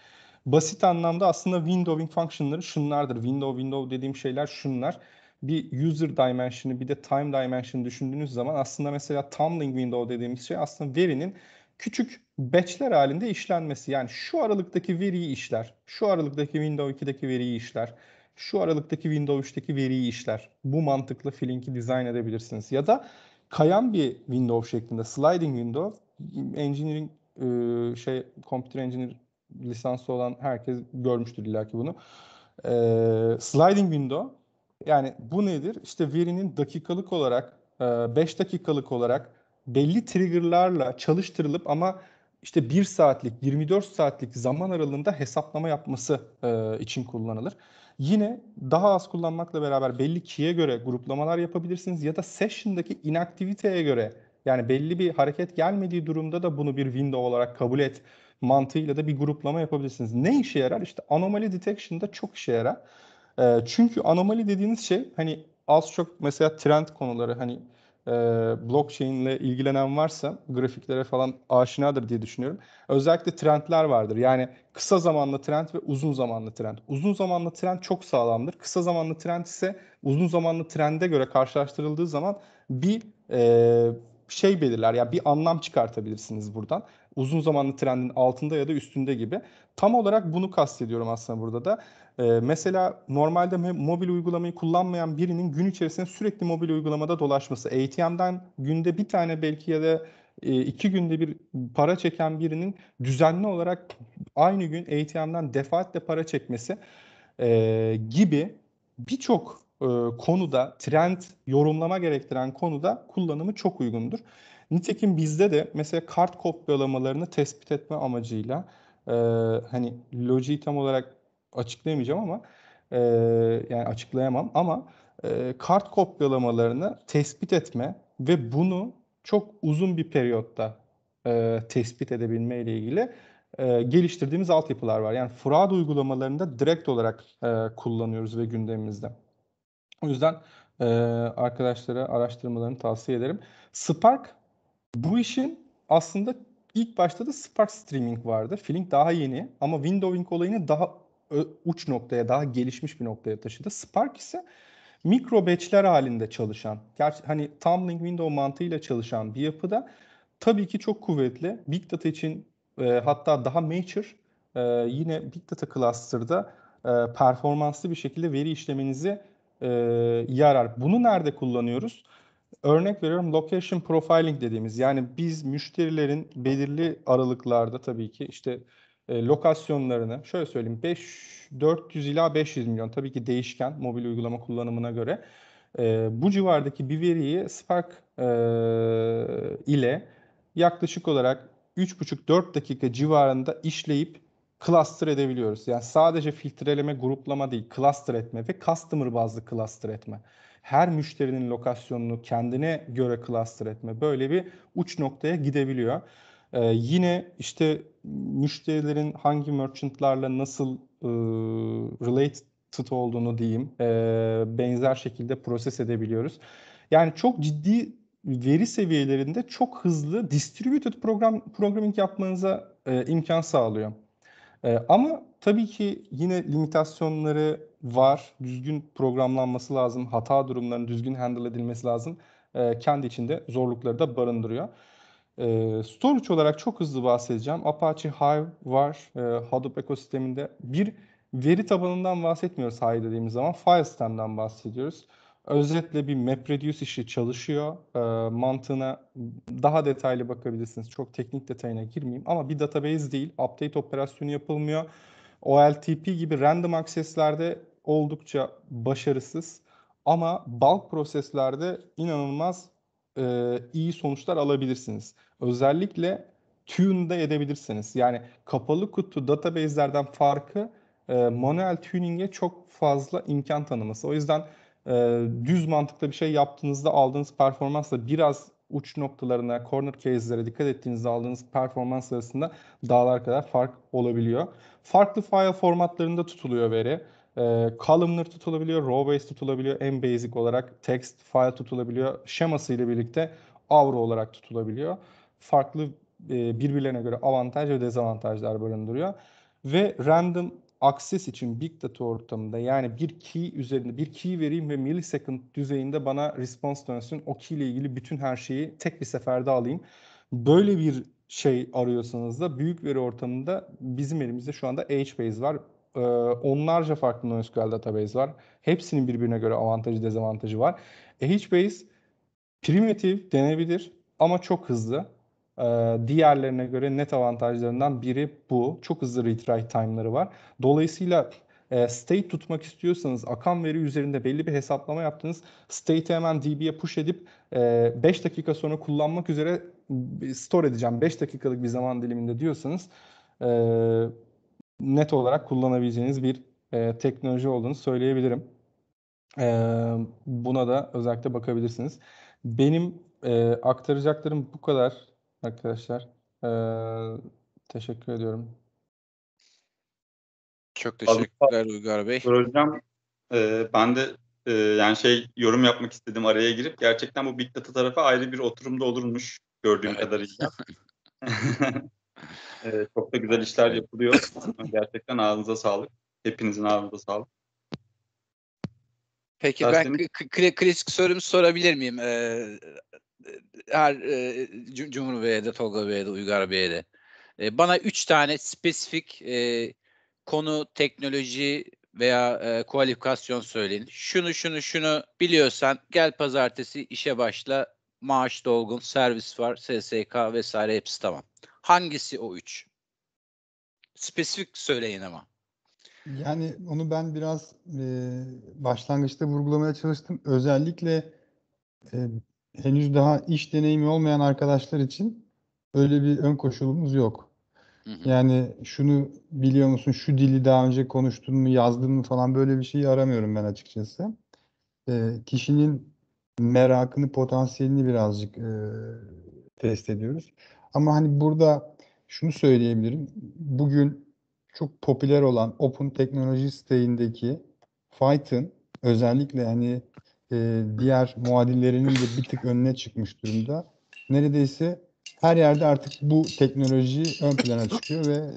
Basit anlamda aslında windowing functionları şunlardır. Window, window dediğim şeyler şunlar bir user dimension'ı bir de time dimension'ı düşündüğünüz zaman aslında mesela tumbling window dediğimiz şey aslında verinin küçük batch'ler halinde işlenmesi. Yani şu aralıktaki veriyi işler, şu aralıktaki window 2'deki veriyi işler, şu aralıktaki window 3'teki veriyi işler. Bu mantıkla Flink'i dizayn edebilirsiniz. Ya da kayan bir window şeklinde, sliding window, engineering e, şey computer engineer lisansı olan herkes görmüştür illaki bunu. E, sliding window yani bu nedir? İşte verinin dakikalık olarak, 5 e, dakikalık olarak belli triggerlarla çalıştırılıp ama işte 1 saatlik, 24 saatlik zaman aralığında hesaplama yapması e, için kullanılır. Yine daha az kullanmakla beraber belli key'e göre gruplamalar yapabilirsiniz ya da session'daki inaktiviteye göre yani belli bir hareket gelmediği durumda da bunu bir window olarak kabul et mantığıyla da bir gruplama yapabilirsiniz. Ne işe yarar? İşte anomali detection'da çok işe yarar. E, çünkü anomali dediğiniz şey hani az çok mesela trend konuları hani e, blockchain ile ilgilenen varsa grafiklere falan aşinadır diye düşünüyorum. Özellikle trendler vardır. Yani kısa zamanlı trend ve uzun zamanlı trend. Uzun zamanlı trend çok sağlamdır. Kısa zamanlı trend ise uzun zamanlı trende göre karşılaştırıldığı zaman bir e, şey belirler. Ya yani bir anlam çıkartabilirsiniz buradan. Uzun zamanlı trendin altında ya da üstünde gibi. Tam olarak bunu kastediyorum aslında burada da. E, mesela normalde mobil uygulamayı kullanmayan birinin gün içerisinde sürekli mobil uygulamada dolaşması, ATM'den günde bir tane belki ya da e, iki günde bir para çeken birinin düzenli olarak aynı gün ATM'den defaatle para çekmesi e, gibi birçok e, konuda trend yorumlama gerektiren konuda kullanımı çok uygundur. Nitekim bizde de mesela kart kopyalamalarını tespit etme amacıyla e, hani lojiyi tam olarak açıklayamayacağım ama e, yani açıklayamam ama e, kart kopyalamalarını tespit etme ve bunu çok uzun bir periyotta e, tespit edebilme ile ilgili e, geliştirdiğimiz altyapılar var. Yani fraud uygulamalarında direkt olarak e, kullanıyoruz ve gündemimizde. O yüzden e, arkadaşlara araştırmalarını tavsiye ederim. Spark bu işin aslında ilk başta da Spark Streaming vardı. Flink daha yeni ama windowing olayını daha uç noktaya daha gelişmiş bir noktaya taşıdı. Spark ise mikro batch'ler halinde çalışan, gerçi hani tumbling window mantığıyla çalışan bir yapıda tabii ki çok kuvvetli. Big Data için e, hatta daha mature e, yine Big Data Cluster'da e, performanslı bir şekilde veri işlemenizi e, yarar. Bunu nerede kullanıyoruz? Örnek veriyorum location profiling dediğimiz yani biz müşterilerin belirli aralıklarda tabii ki işte e, lokasyonlarını şöyle söyleyeyim 5 400 ila 500 milyon tabii ki değişken mobil uygulama kullanımına göre e, bu civardaki bir veriyi Spark e, ile yaklaşık olarak 3,5-4 dakika civarında işleyip cluster edebiliyoruz. Yani sadece filtreleme, gruplama değil, cluster etme ve customer bazlı cluster etme. Her müşterinin lokasyonunu kendine göre cluster etme. Böyle bir uç noktaya gidebiliyor. Ee, yine işte müşterilerin hangi merchantlarla nasıl e, related olduğunu diyeyim e, benzer şekilde proses edebiliyoruz. Yani çok ciddi veri seviyelerinde çok hızlı distributed program programming yapmanıza e, imkan sağlıyor. E, ama tabii ki yine limitasyonları var. Düzgün programlanması lazım. Hata durumlarının düzgün handle edilmesi lazım. E, kendi içinde zorlukları da barındırıyor. E, storage olarak çok hızlı bahsedeceğim. Apache Hive var e, Hadoop ekosisteminde. Bir veri tabanından bahsetmiyoruz Hive dediğimiz zaman file bahsediyoruz. Özetle bir MapReduce işi çalışıyor. E, mantığına daha detaylı bakabilirsiniz. Çok teknik detayına girmeyeyim ama bir database değil. Update operasyonu yapılmıyor. OLTP gibi random access'lerde oldukça başarısız ama bulk proseslerde inanılmaz e, iyi sonuçlar alabilirsiniz özellikle tune edebilirsiniz. Yani kapalı kutu database'lerden farkı e, manuel tuning'e çok fazla imkan tanıması. O yüzden e, düz mantıkla bir şey yaptığınızda aldığınız performansla biraz uç noktalarına, corner case'lere dikkat ettiğinizde aldığınız performans arasında dağlar kadar fark olabiliyor. Farklı file formatlarında tutuluyor veri. E, columnar tutulabiliyor, row based tutulabiliyor, en basic olarak text file tutulabiliyor. Şeması ile birlikte avro olarak tutulabiliyor farklı e, birbirlerine göre avantaj ve dezavantajlar barındırıyor. Ve random access için big data ortamında yani bir key üzerinde bir key vereyim ve millisecond düzeyinde bana response dönsün. O key ile ilgili bütün her şeyi tek bir seferde alayım. Böyle bir şey arıyorsanız da büyük veri ortamında bizim elimizde şu anda HBase var. Ee, onlarca farklı NoSQL database var. Hepsinin birbirine göre avantajı dezavantajı var. E, HBase primitive denebilir ama çok hızlı. Ee, diğerlerine göre net avantajlarından biri bu. Çok hızlı read time'ları var. Dolayısıyla e, state tutmak istiyorsanız akan veri üzerinde belli bir hesaplama yaptınız. State'i hemen DB'ye push edip 5 e, dakika sonra kullanmak üzere store edeceğim 5 dakikalık bir zaman diliminde diyorsanız e, net olarak kullanabileceğiniz bir teknoloji olduğunu söyleyebilirim. Buna da özellikle bakabilirsiniz. Benim aktaracaklarım bu kadar arkadaşlar. Ee, teşekkür ediyorum. Çok teşekkürler Uygar Bey. Hocam e, ben de e, yani şey yorum yapmak istedim araya girip. Gerçekten bu Big Data tarafı ayrı bir oturumda olurmuş gördüğüm evet. kadarıyla. e, çok da güzel işler yapılıyor. Gerçekten ağzınıza sağlık. Hepinizin ağzınıza sağlık. Peki Derseniz... ben klasik sorumu sorabilir miyim? Ee, her e, Cumhur Bey'e de Tolga Bey'e de Uygar Bey'e de e, bana üç tane spesifik e, konu, teknoloji veya e, kualifikasyon söyleyin. Şunu şunu şunu biliyorsan gel pazartesi işe başla maaş dolgun, servis var, SSK vesaire hepsi tamam. Hangisi o üç? Spesifik söyleyin ama. Yani onu ben biraz e, başlangıçta vurgulamaya çalıştım. Özellikle e, henüz daha iş deneyimi olmayan arkadaşlar için öyle bir ön koşulumuz yok. Yani şunu biliyor musun, şu dili daha önce konuştun mu, yazdın mı falan böyle bir şeyi aramıyorum ben açıkçası. E, kişinin merakını, potansiyelini birazcık e, test ediyoruz. Ama hani burada şunu söyleyebilirim. Bugün çok popüler olan Open Teknoloji siteindeki Python özellikle hani e, diğer muadillerinin de bir tık önüne çıkmış durumda. Neredeyse her yerde artık bu teknoloji ön plana çıkıyor ve e,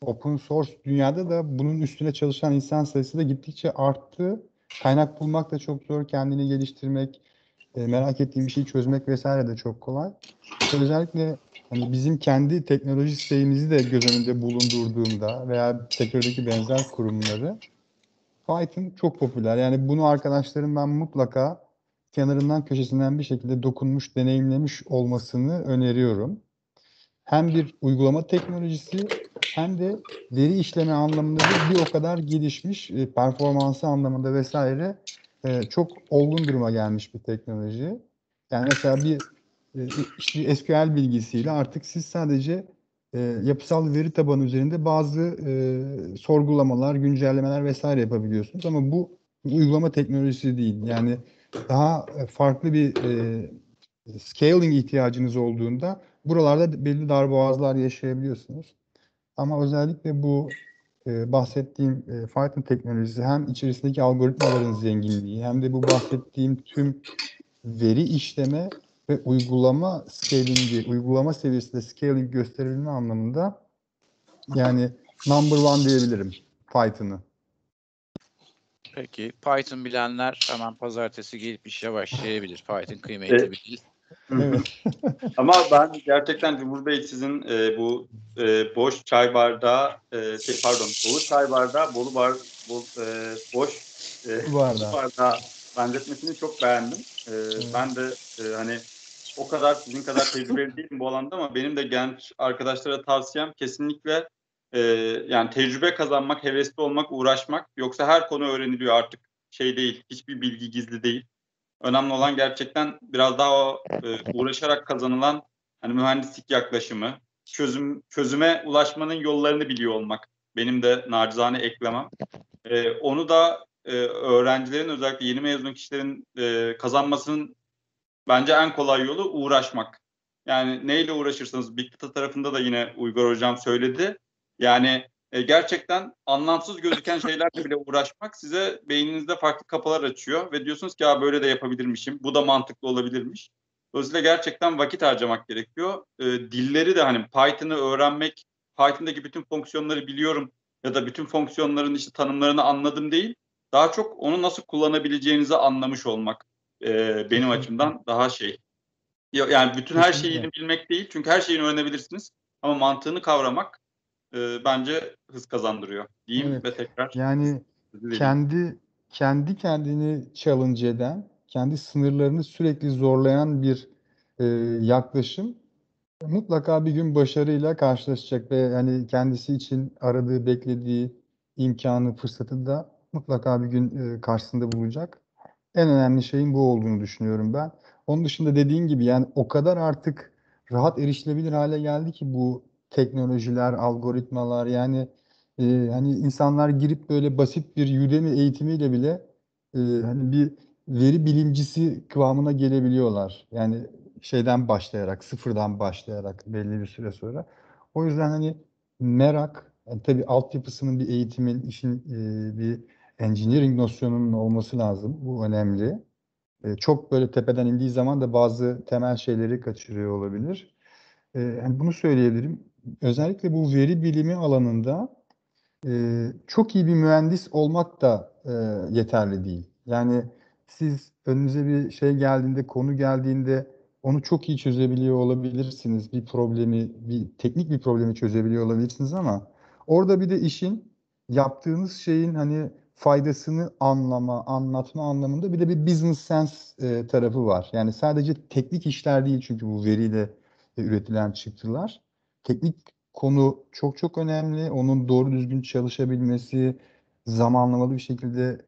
open source dünyada da bunun üstüne çalışan insan sayısı da gittikçe arttı. Kaynak bulmak da çok zor, kendini geliştirmek, e, merak ettiğim bir şeyi çözmek vesaire de çok kolay. Özellikle hani bizim kendi teknoloji sitemizi de göz önünde bulundurduğumda veya sektördeki benzer kurumları Python çok popüler. Yani bunu arkadaşlarım ben mutlaka kenarından köşesinden bir şekilde dokunmuş, deneyimlemiş olmasını öneriyorum. Hem bir uygulama teknolojisi hem de veri işleme anlamında bir o kadar gelişmiş, e, performansı anlamında vesaire e, çok olgun duruma gelmiş bir teknoloji. Yani mesela bir e, işte SQL bilgisiyle artık siz sadece e, yapısal veri tabanı üzerinde bazı e, sorgulamalar, güncellemeler vesaire yapabiliyorsunuz ama bu uygulama teknolojisi değil. Yani daha farklı bir e, scaling ihtiyacınız olduğunda buralarda belli darboğazlar yaşayabiliyorsunuz. Ama özellikle bu e, bahsettiğim e, Python teknolojisi hem içerisindeki algoritmaların zenginliği hem de bu bahsettiğim tüm veri işleme ve uygulama scaling'i, uygulama seviyesinde scaling gösterilme anlamında yani number one diyebilirim Python'ı. Peki Python bilenler hemen pazartesi gelip işe başlayabilir. Python kıymetli evet. bir dil. Evet. Ama ben gerçekten Cumhur Bey sizin e, bu e, boş çay bardağı e, şey pardon dolu çay bardağı bolu bar bol, e, boş e, bardağı. bardağı benzetmesini çok beğendim. E, evet. Ben de e, hani o kadar sizin kadar tecrübeli değilim bu alanda ama benim de genç arkadaşlara tavsiyem kesinlikle e, yani tecrübe kazanmak, hevesli olmak, uğraşmak. Yoksa her konu öğreniliyor artık. Şey değil, hiçbir bilgi gizli değil. Önemli olan gerçekten biraz daha o, e, uğraşarak kazanılan hani mühendislik yaklaşımı, çözüm çözüme ulaşmanın yollarını biliyor olmak. Benim de nacizane eklemem. E, onu da e, öğrencilerin özellikle yeni mezun kişilerin e, kazanmasının Bence en kolay yolu uğraşmak. Yani neyle uğraşırsanız Big Data tarafında da yine Uygar Hocam söyledi. Yani e, gerçekten anlamsız gözüken şeylerle bile uğraşmak size beyninizde farklı kapılar açıyor ve diyorsunuz ki ya böyle de yapabilirmişim, bu da mantıklı olabilirmiş. Dolayısıyla gerçekten vakit harcamak gerekiyor. E, dilleri de hani Python'ı öğrenmek, Python'daki bütün fonksiyonları biliyorum ya da bütün fonksiyonların işte tanımlarını anladım değil. Daha çok onu nasıl kullanabileceğinizi anlamış olmak e, benim açımdan daha şey. Yani bütün her şeyi bilmek değil çünkü her şeyi öğrenebilirsiniz ama mantığını kavramak e, bence hız kazandırıyor diyeyim evet. ve tekrar. Yani kendi kendi kendini challenge eden, kendi sınırlarını sürekli zorlayan bir e, yaklaşım mutlaka bir gün başarıyla karşılaşacak ve yani kendisi için aradığı, beklediği imkanı, fırsatı da mutlaka bir gün e, karşısında bulacak. En önemli şeyin bu olduğunu düşünüyorum ben. Onun dışında dediğin gibi yani o kadar artık rahat erişilebilir hale geldi ki bu teknolojiler, algoritmalar yani e, hani insanlar girip böyle basit bir Udemy eğitimiyle bile e, hani bir veri bilimcisi kıvamına gelebiliyorlar. Yani şeyden başlayarak, sıfırdan başlayarak belli bir süre sonra. O yüzden hani merak, yani tabii altyapısının bir eğitimin, işin e, bir engineering nosyonunun olması lazım. Bu önemli. E, çok böyle tepeden indiği zaman da bazı temel şeyleri kaçırıyor olabilir. E, yani bunu söyleyebilirim. Özellikle bu veri bilimi alanında e, çok iyi bir mühendis olmak da e, yeterli değil. Yani siz önünüze bir şey geldiğinde, konu geldiğinde onu çok iyi çözebiliyor olabilirsiniz. Bir problemi, bir teknik bir problemi çözebiliyor olabilirsiniz ama orada bir de işin yaptığınız şeyin hani faydasını anlama, anlatma anlamında bir de bir business sense e, tarafı var. Yani sadece teknik işler değil çünkü bu veriyle e, üretilen çıktılar. Teknik konu çok çok önemli. Onun doğru düzgün çalışabilmesi, zamanlamalı bir şekilde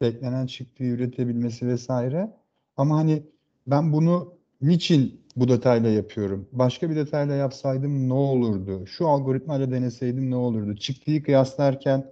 beklenen çıktıyı üretebilmesi vesaire. Ama hani ben bunu niçin bu detayla yapıyorum? Başka bir detayla yapsaydım ne olurdu? Şu algoritmayla deneseydim ne olurdu? Çıktıyı kıyaslarken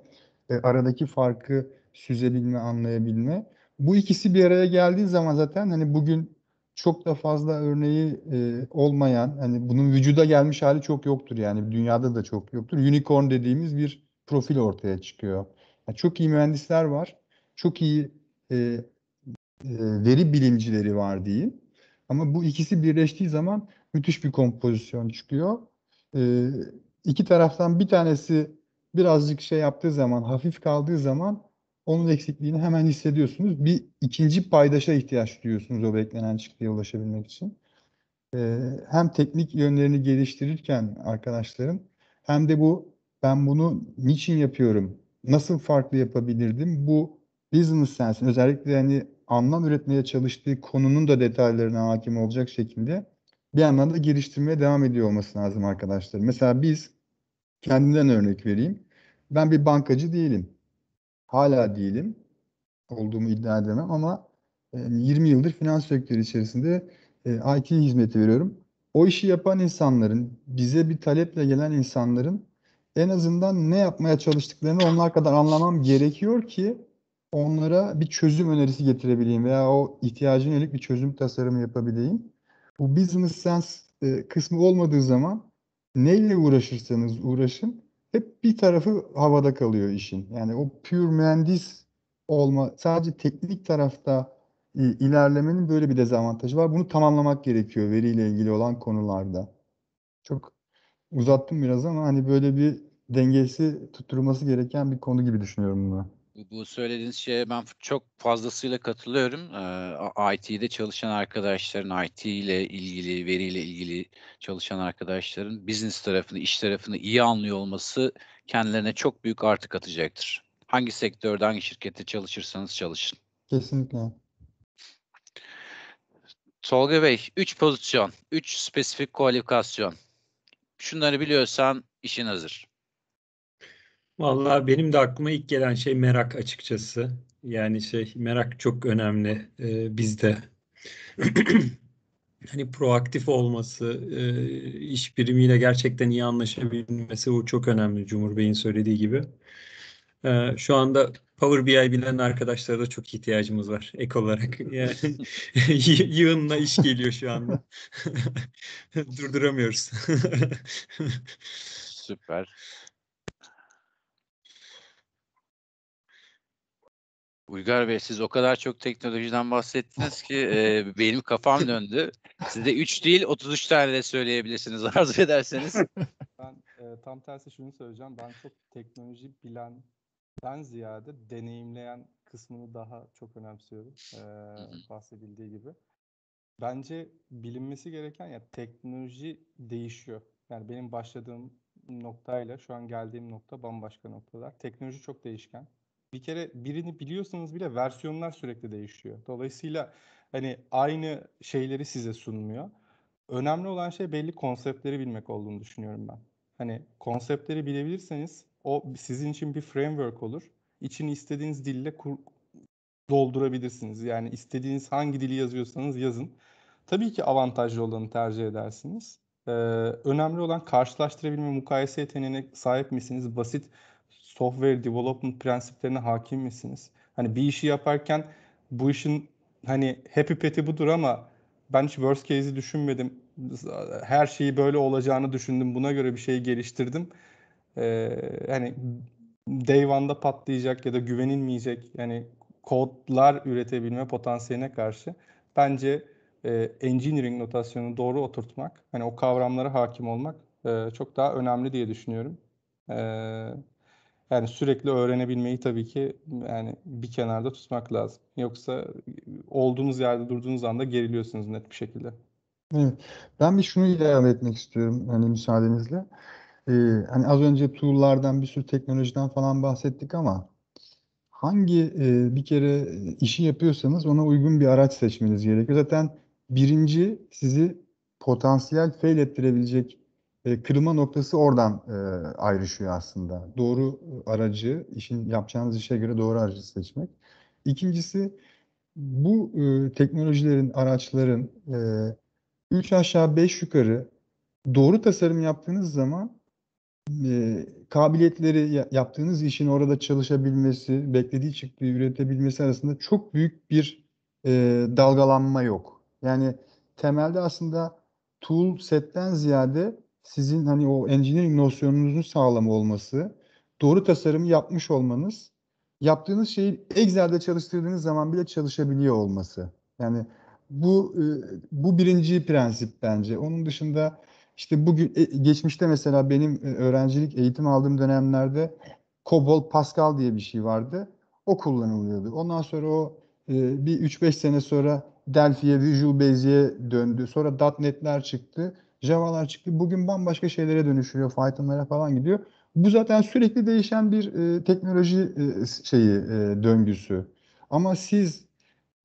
e, aradaki farkı süzebilme, anlayabilme. Bu ikisi bir araya geldiği zaman zaten hani bugün çok da fazla örneği e, olmayan hani bunun vücuda gelmiş hali çok yoktur yani dünyada da çok yoktur. Unicorn dediğimiz bir profil ortaya çıkıyor. Yani çok iyi mühendisler var. Çok iyi e, e, veri bilimcileri var diyeyim. Ama bu ikisi birleştiği zaman müthiş bir kompozisyon çıkıyor. E, iki taraftan bir tanesi birazcık şey yaptığı zaman, hafif kaldığı zaman onun eksikliğini hemen hissediyorsunuz. Bir ikinci paydaşa ihtiyaç duyuyorsunuz o beklenen çıktıya ulaşabilmek için. Ee, hem teknik yönlerini geliştirirken arkadaşların hem de bu ben bunu niçin yapıyorum, nasıl farklı yapabilirdim bu business sense özellikle hani anlam üretmeye çalıştığı konunun da detaylarına hakim olacak şekilde bir yandan da geliştirmeye devam ediyor olması lazım arkadaşlar. Mesela biz Kendimden örnek vereyim. Ben bir bankacı değilim. Hala değilim. Olduğumu iddia edemem ama 20 yıldır finans sektörü içerisinde IT hizmeti veriyorum. O işi yapan insanların, bize bir taleple gelen insanların en azından ne yapmaya çalıştıklarını onlar kadar anlamam gerekiyor ki onlara bir çözüm önerisi getirebileyim veya o ihtiyacına yönelik bir çözüm tasarımı yapabileyim. Bu business sense kısmı olmadığı zaman neyle uğraşırsanız uğraşın hep bir tarafı havada kalıyor işin. Yani o pür mühendis olma sadece teknik tarafta e, ilerlemenin böyle bir dezavantajı var. Bunu tamamlamak gerekiyor veriyle ilgili olan konularda. Çok uzattım biraz ama hani böyle bir dengesi tutturması gereken bir konu gibi düşünüyorum bunu. Bu söylediğiniz şeye ben çok fazlasıyla katılıyorum. Ee, IT'de çalışan arkadaşların, IT ile ilgili, veriyle ilgili çalışan arkadaşların business tarafını, iş tarafını iyi anlıyor olması kendilerine çok büyük artı katacaktır. Hangi sektörde, hangi şirkette çalışırsanız çalışın. Kesinlikle. Tolga Bey, 3 pozisyon, 3 spesifik kualifikasyon. Şunları biliyorsan işin hazır. Vallahi benim de aklıma ilk gelen şey merak açıkçası. Yani şey merak çok önemli e, bizde. hani proaktif olması, e, iş birimiyle gerçekten iyi anlaşabilmesi bu çok önemli Cumhur Bey'in söylediği gibi. E, şu anda Power BI bilen arkadaşlara da çok ihtiyacımız var ek olarak. Yani yığınla iş geliyor şu anda. Durduramıyoruz. Süper. Uygar Bey siz o kadar çok teknolojiden bahsettiniz ki e, benim kafam döndü. Siz de 3 değil 33 tane de söyleyebilirsiniz arzu ederseniz. Ben e, tam tersi şunu söyleyeceğim. Ben çok teknoloji bilen ben ziyade deneyimleyen kısmını daha çok önemsiyorum. E, bahsedildiği gibi. Bence bilinmesi gereken ya teknoloji değişiyor. Yani benim başladığım noktayla şu an geldiğim nokta bambaşka noktalar. Teknoloji çok değişken bir kere birini biliyorsanız bile versiyonlar sürekli değişiyor. Dolayısıyla hani aynı şeyleri size sunmuyor. Önemli olan şey belli konseptleri bilmek olduğunu düşünüyorum ben. Hani konseptleri bilebilirseniz o sizin için bir framework olur. İçini istediğiniz dille kur- doldurabilirsiniz. Yani istediğiniz hangi dili yazıyorsanız yazın. Tabii ki avantajlı olanı tercih edersiniz. Ee, önemli olan karşılaştırabilme, mukayese yeteneğine sahip misiniz? Basit software development prensiplerine hakim misiniz? Hani bir işi yaparken bu işin hani happy pet'i budur ama ben hiç worst case'i düşünmedim. Her şeyi böyle olacağını düşündüm. Buna göre bir şey geliştirdim. Ee, hani day one'da patlayacak ya da güvenilmeyecek yani kodlar üretebilme potansiyeline karşı bence e, engineering notasyonunu doğru oturtmak, hani o kavramlara hakim olmak e, çok daha önemli diye düşünüyorum. E, yani sürekli öğrenebilmeyi tabii ki yani bir kenarda tutmak lazım. Yoksa olduğunuz yerde durduğunuz anda geriliyorsunuz net bir şekilde. Evet. Ben bir şunu ilave etmek istiyorum hani müsaadenizle. Ee, hani az önce tool'lardan bir sürü teknolojiden falan bahsettik ama hangi e, bir kere e, işi yapıyorsanız ona uygun bir araç seçmeniz gerekiyor. Zaten birinci sizi potansiyel fail ettirebilecek e, kırılma noktası oradan e, ayrışıyor aslında. Doğru aracı, işin yapacağınız işe göre doğru aracı seçmek. İkincisi bu e, teknolojilerin, araçların e, 3 aşağı beş yukarı doğru tasarım yaptığınız zaman e, kabiliyetleri yaptığınız işin orada çalışabilmesi, beklediği çıktığı üretebilmesi arasında çok büyük bir e, dalgalanma yok. Yani temelde aslında tool setten ziyade sizin hani o engineering nosyonunuzun sağlam olması, doğru tasarım yapmış olmanız, yaptığınız şeyi Excel'de çalıştırdığınız zaman bile çalışabiliyor olması. Yani bu e, bu birinci prensip bence. Onun dışında işte bugün e, geçmişte mesela benim e, öğrencilik eğitim aldığım dönemlerde COBOL Pascal diye bir şey vardı. O kullanılıyordu. Ondan sonra o bir 3-5 sene sonra Delphi'ye, Visual Basic'e döndü. Sonra .NET'ler çıktı. Java'lar çıktı. Bugün bambaşka şeylere dönüşüyor. Python'lara falan gidiyor. Bu zaten sürekli değişen bir e, teknoloji e, şeyi e, döngüsü. Ama siz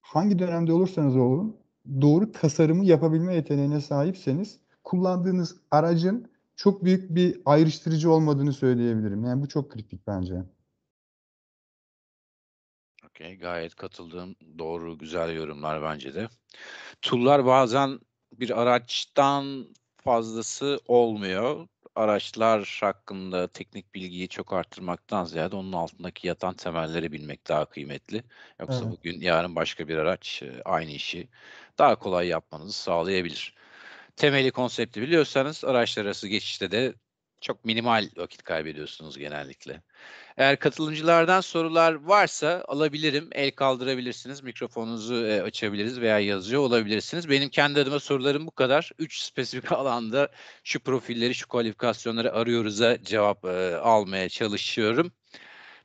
hangi dönemde olursanız olun doğru tasarımı yapabilme yeteneğine sahipseniz kullandığınız aracın çok büyük bir ayrıştırıcı olmadığını söyleyebilirim. Yani bu çok kritik bence. Okay, gayet katıldığım doğru güzel yorumlar bence de. Tool'lar bazen bir araçtan fazlası olmuyor. Araçlar hakkında teknik bilgiyi çok arttırmaktan ziyade onun altındaki yatan temelleri bilmek daha kıymetli. Yoksa evet. bugün yarın başka bir araç e, aynı işi daha kolay yapmanızı sağlayabilir. Temeli konsepti biliyorsanız araçlar arası geçişte de çok minimal vakit kaybediyorsunuz genellikle. Eğer katılımcılardan sorular varsa alabilirim. El kaldırabilirsiniz. Mikrofonunuzu e, açabiliriz veya yazıcı olabilirsiniz. Benim kendi adıma sorularım bu kadar. Üç spesifik alanda şu profilleri, şu kualifikasyonları arıyoruz'a cevap e, almaya çalışıyorum.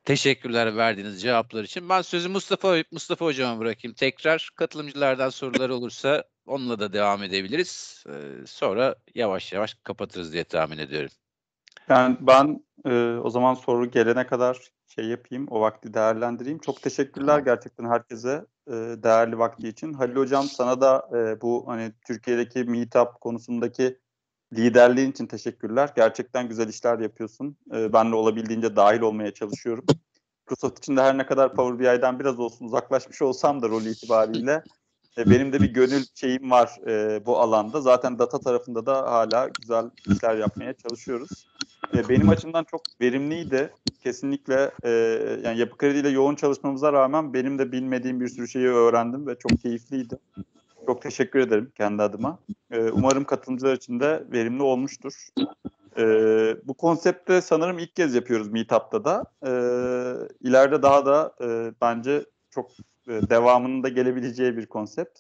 Teşekkürler verdiğiniz cevaplar için. Ben sözü Mustafa Mustafa hocama bırakayım. Tekrar katılımcılardan sorular olursa onunla da devam edebiliriz. Ee, sonra yavaş yavaş kapatırız diye tahmin ediyorum. Yani ben e, o zaman soru gelene kadar şey yapayım, o vakti değerlendireyim. Çok teşekkürler gerçekten herkese e, değerli vakti için. Halil Hocam sana da e, bu hani Türkiye'deki meetup konusundaki liderliğin için teşekkürler. Gerçekten güzel işler yapıyorsun. E, ben de olabildiğince dahil olmaya çalışıyorum. Microsoft de her ne kadar Power BI'den biraz olsun uzaklaşmış olsam da rol itibariyle e, benim de bir gönül şeyim var e, bu alanda. Zaten data tarafında da hala güzel işler yapmaya çalışıyoruz. E, benim açımdan çok verimliydi. Kesinlikle e, yani yapı krediyle yoğun çalışmamıza rağmen benim de bilmediğim bir sürü şeyi öğrendim ve çok keyifliydi. Çok teşekkür ederim kendi adıma. E, umarım katılımcılar için de verimli olmuştur. E, bu konsepte sanırım ilk kez yapıyoruz Meetup'ta da. E, ileride daha da e, bence çok e, devamının da gelebileceği bir konsept.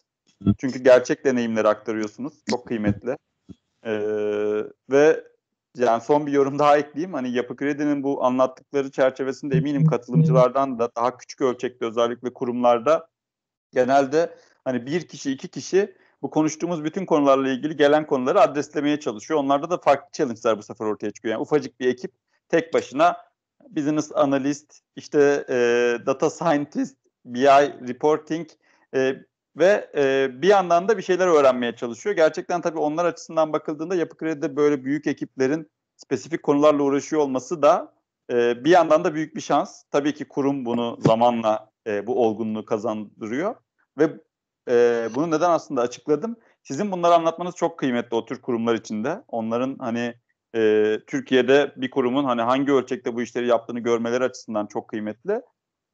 Çünkü gerçek deneyimleri aktarıyorsunuz. Çok kıymetli. Ee, ve yani son bir yorum daha ekleyeyim. Hani Yapı Kredi'nin bu anlattıkları çerçevesinde eminim katılımcılardan da daha küçük ölçekli özellikle kurumlarda genelde hani bir kişi iki kişi bu konuştuğumuz bütün konularla ilgili gelen konuları adreslemeye çalışıyor. Onlarda da farklı challenge'lar bu sefer ortaya çıkıyor. Yani ufacık bir ekip tek başına business analist işte e, data scientist, BI reporting e, ve e, bir yandan da bir şeyler öğrenmeye çalışıyor. Gerçekten tabii onlar açısından bakıldığında Yapı Kredi'de böyle büyük ekiplerin spesifik konularla uğraşıyor olması da e, bir yandan da büyük bir şans. Tabii ki kurum bunu zamanla e, bu olgunluğu kazandırıyor ve e, bunu neden aslında açıkladım. Sizin bunları anlatmanız çok kıymetli o tür kurumlar içinde. Onların hani e, Türkiye'de bir kurumun hani hangi ölçekte bu işleri yaptığını görmeleri açısından çok kıymetli.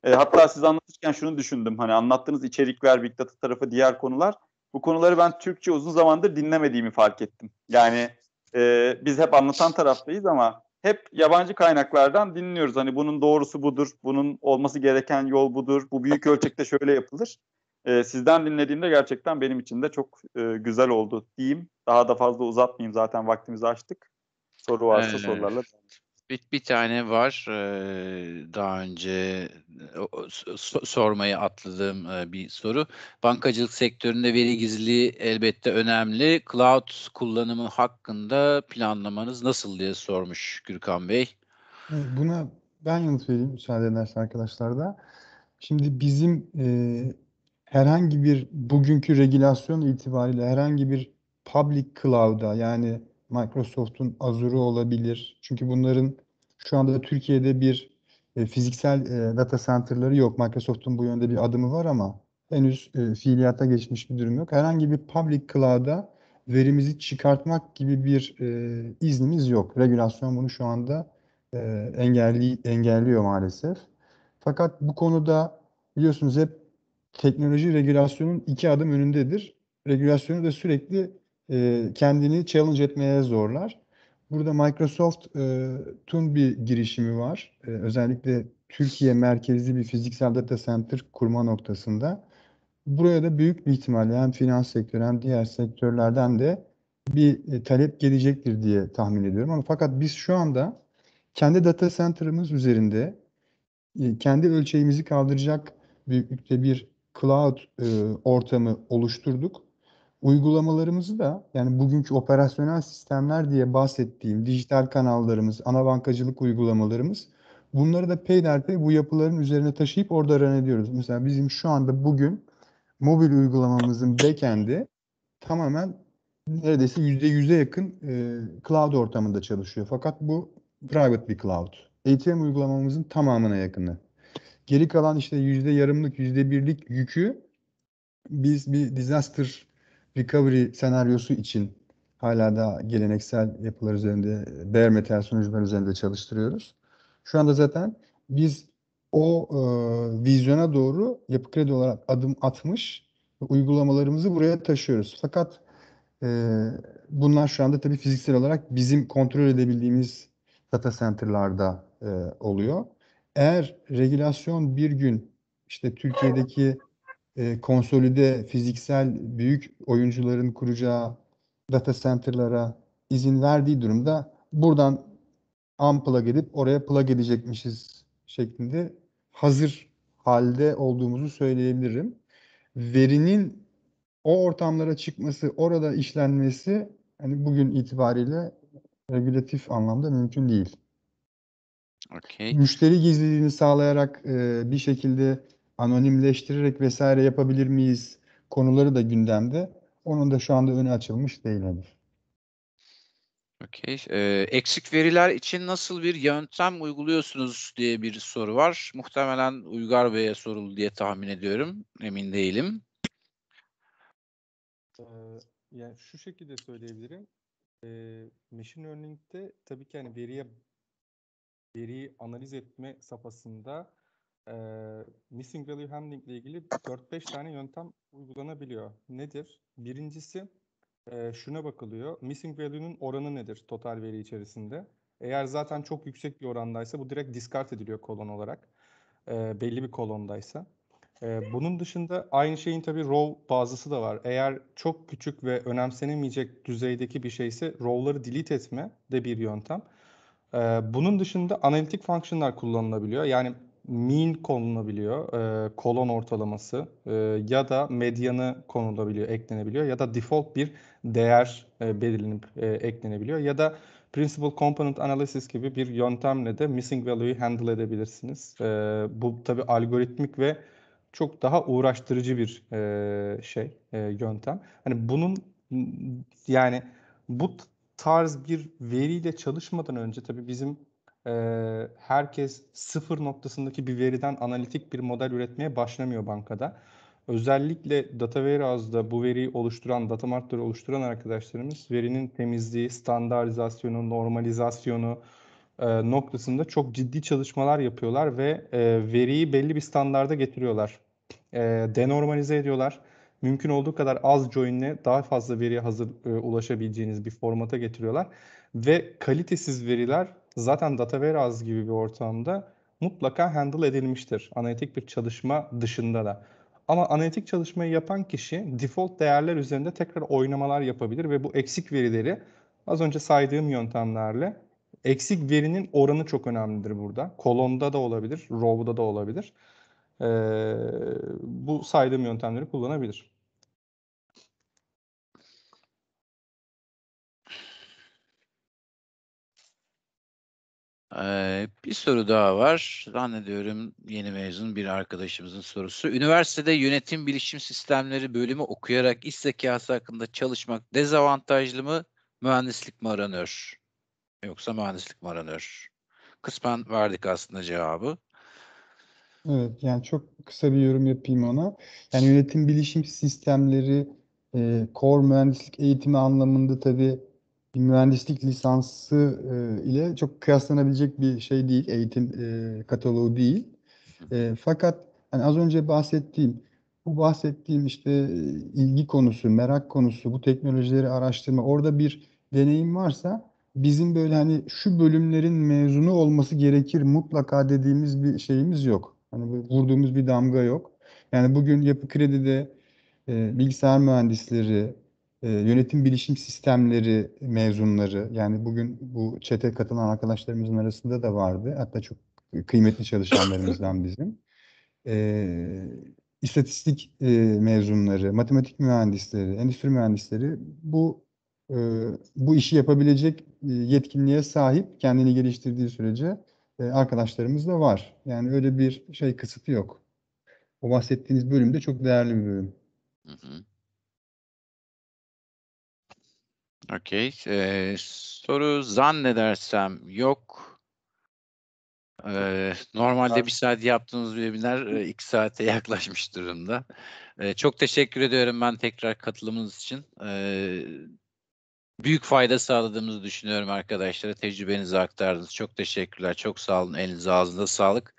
E, hatta siz anlatırken şunu düşündüm. Hani anlattığınız içerikler, Big Data tarafı, diğer konular. Bu konuları ben Türkçe uzun zamandır dinlemediğimi fark ettim. Yani e, biz hep anlatan taraftayız ama hep yabancı kaynaklardan dinliyoruz. Hani bunun doğrusu budur, bunun olması gereken yol budur, bu büyük ölçekte şöyle yapılır. E, sizden dinlediğimde gerçekten benim için de çok e, güzel oldu diyeyim. Daha da fazla uzatmayayım zaten vaktimizi açtık. Soru varsa evet. sorularla. Bir, bir tane var daha önce sormayı atladığım bir soru. Bankacılık sektöründe veri gizliliği elbette önemli. Cloud kullanımı hakkında planlamanız nasıl diye sormuş Gürkan Bey. Buna ben yanıt vereyim müsaade ederse arkadaşlar da. Şimdi bizim e, herhangi bir bugünkü regülasyon itibariyle herhangi bir public cloud'a yani Microsoft'un Azure'u olabilir. Çünkü bunların şu anda Türkiye'de bir e, fiziksel e, data center'ları yok. Microsoft'un bu yönde bir adımı var ama henüz e, fiiliyata geçmiş bir durum yok. Herhangi bir public cloud'a verimizi çıkartmak gibi bir e, iznimiz yok. Regülasyon bunu şu anda e, engelli, engelliyor maalesef. Fakat bu konuda biliyorsunuz hep teknoloji regülasyonun iki adım önündedir. Regülasyonu da sürekli e, kendini challenge etmeye zorlar. Burada Microsoft e, bir girişimi var. E, özellikle Türkiye merkezli bir fiziksel data center kurma noktasında. Buraya da büyük bir ihtimalle hem finans sektörü hem diğer sektörlerden de bir e, talep gelecektir diye tahmin ediyorum. Ama fakat biz şu anda kendi data center'ımız üzerinde e, kendi ölçeğimizi kaldıracak büyüklükte bir cloud e, ortamı oluşturduk Uygulamalarımızı da yani bugünkü operasyonel sistemler diye bahsettiğim dijital kanallarımız, ana bankacılık uygulamalarımız bunları da peyderpey bu yapıların üzerine taşıyıp orada run ediyoruz. Mesela bizim şu anda bugün mobil uygulamamızın backend'i tamamen neredeyse yüzde %100'e yakın e, cloud ortamında çalışıyor. Fakat bu private bir cloud. ATM uygulamamızın tamamına yakını. Geri kalan işte yüzde yarımlık, yüzde birlik yükü biz bir disaster recovery senaryosu için hala da geleneksel yapılar üzerinde, değer metal sunucular üzerinde çalıştırıyoruz. Şu anda zaten biz o e, vizyona doğru yapı kredi olarak adım atmış uygulamalarımızı buraya taşıyoruz. Fakat e, bunlar şu anda tabii fiziksel olarak bizim kontrol edebildiğimiz data center'larda e, oluyor. Eğer regülasyon bir gün işte Türkiye'deki e, konsolide fiziksel büyük oyuncuların kuracağı data center'lara izin verdiği durumda buradan unplug edip oraya plug edecekmişiz şeklinde hazır halde olduğumuzu söyleyebilirim. Verinin o ortamlara çıkması, orada işlenmesi hani bugün itibariyle regülatif anlamda mümkün değil. Okay. Müşteri gizliliğini sağlayarak e, bir şekilde anonimleştirerek vesaire yapabilir miyiz konuları da gündemde. Onun da şu anda önü açılmış değil henüz. Okey. Ee, eksik veriler için nasıl bir yöntem uyguluyorsunuz diye bir soru var. Muhtemelen Uygar Bey'e soruldu diye tahmin ediyorum. Emin değilim. Ee, yani şu şekilde söyleyebilirim. Ee, machine Learning'de tabii ki yani veriye veriyi analiz etme safhasında e, missing value handling ile ilgili 4-5 tane yöntem uygulanabiliyor. Nedir? Birincisi e, şuna bakılıyor. Missing value'nun oranı nedir total veri içerisinde? Eğer zaten çok yüksek bir orandaysa bu direkt discard ediliyor kolon olarak. E, belli bir kolondaysa. E, bunun dışında aynı şeyin tabii row bazısı da var. Eğer çok küçük ve önemsenemeyecek düzeydeki bir şeyse row'ları delete etme de bir yöntem. Bunun dışında analitik functionlar kullanılabiliyor. Yani mean konulabiliyor, e, kolon ortalaması e, ya da medyanı konulabiliyor, eklenebiliyor ya da default bir değer e, belirlenip e, eklenebiliyor ya da principal component analysis gibi bir yöntemle de missing value'yi handle edebilirsiniz. E, bu tabi algoritmik ve çok daha uğraştırıcı bir e, şey, e, yöntem. Hani bunun yani bu tarz bir veriyle çalışmadan önce tabi bizim e, herkes sıfır noktasındaki bir veriden analitik bir model üretmeye başlamıyor bankada. Özellikle data warehouse'da bu veriyi oluşturan, data martları oluşturan arkadaşlarımız verinin temizliği, standartizasyonu, normalizasyonu e, noktasında çok ciddi çalışmalar yapıyorlar ve e, veriyi belli bir standarda getiriyorlar. E, denormalize ediyorlar. Mümkün olduğu kadar az join'le daha fazla veriye hazır e, ulaşabileceğiniz bir formata getiriyorlar. Ve kalitesiz veriler zaten data warehouse gibi bir ortamda mutlaka handle edilmiştir. Analitik bir çalışma dışında da. Ama analitik çalışmayı yapan kişi default değerler üzerinde tekrar oynamalar yapabilir ve bu eksik verileri az önce saydığım yöntemlerle eksik verinin oranı çok önemlidir burada. Kolonda da olabilir, row'da da olabilir. Ee, bu saydığım yöntemleri kullanabilir. bir soru daha var. Zannediyorum yeni mezun bir arkadaşımızın sorusu. Üniversitede yönetim bilişim sistemleri bölümü okuyarak iş zekası hakkında çalışmak dezavantajlı mı? Mühendislik mi aranıyor? Yoksa mühendislik mi aranıyor? Kısmen verdik aslında cevabı. Evet yani çok kısa bir yorum yapayım ona. Yani yönetim bilişim sistemleri e, core mühendislik eğitimi anlamında tabii mühendislik lisansı e, ile çok kıyaslanabilecek bir şey değil, eğitim e, kataloğu değil. E, fakat yani az önce bahsettiğim, bu bahsettiğim işte e, ilgi konusu, merak konusu, bu teknolojileri araştırma, orada bir deneyim varsa bizim böyle hani şu bölümlerin mezunu olması gerekir mutlaka dediğimiz bir şeyimiz yok. Hani vurduğumuz bir damga yok. Yani bugün yapı kredide e, bilgisayar mühendisleri, e, yönetim bilişim sistemleri mezunları yani bugün bu çete katılan arkadaşlarımızın arasında da vardı. Hatta çok kıymetli çalışanlarımızdan bizim. E, istatistik e, mezunları, matematik mühendisleri, endüstri mühendisleri bu e, bu işi yapabilecek e, yetkinliğe sahip kendini geliştirdiği sürece e, arkadaşlarımız da var. Yani öyle bir şey kısıtı yok. O bahsettiğiniz bölüm de çok değerli bir bölüm. Hı hı. Okey. Ee, soru zannedersem yok. Ee, normalde bir saat yaptığımız webiner iki saate yaklaşmış durumda. Ee, çok teşekkür ediyorum ben tekrar katılımınız için. Ee, büyük fayda sağladığımızı düşünüyorum arkadaşlara. Tecrübenizi aktardınız. Çok teşekkürler. Çok sağ olun. Elinize ağzınıza sağlık.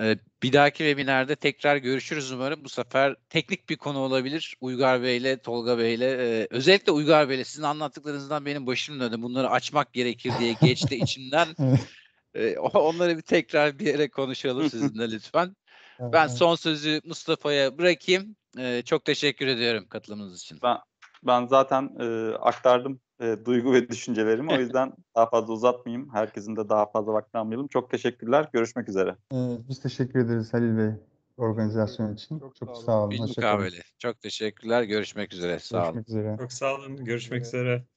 Ee, bir dahaki webinar'da tekrar görüşürüz umarım. Bu sefer teknik bir konu olabilir. Uygar Bey ile Tolga Bey ile. E, özellikle Uygar Bey ile sizin anlattıklarınızdan benim başım döndü. Bunları açmak gerekir diye geçti içimden. ee, onları bir tekrar bir yere konuşalım sizinle lütfen. Ben son sözü Mustafa'ya bırakayım. Ee, çok teşekkür ediyorum katılımınız için. Ben, ben zaten e, aktardım e, duygu ve düşüncelerimi. O yüzden daha fazla uzatmayayım. Herkesin de daha fazla vakti almayalım. Çok teşekkürler. Görüşmek üzere. Evet, biz teşekkür ederiz Halil Bey organizasyon için. Çok, çok sağ olun. Sağ olun. Çok teşekkürler. Görüşmek üzere. Görüşmek olun. Üzere. Çok sağ olun. Görüşmek üzere. üzere.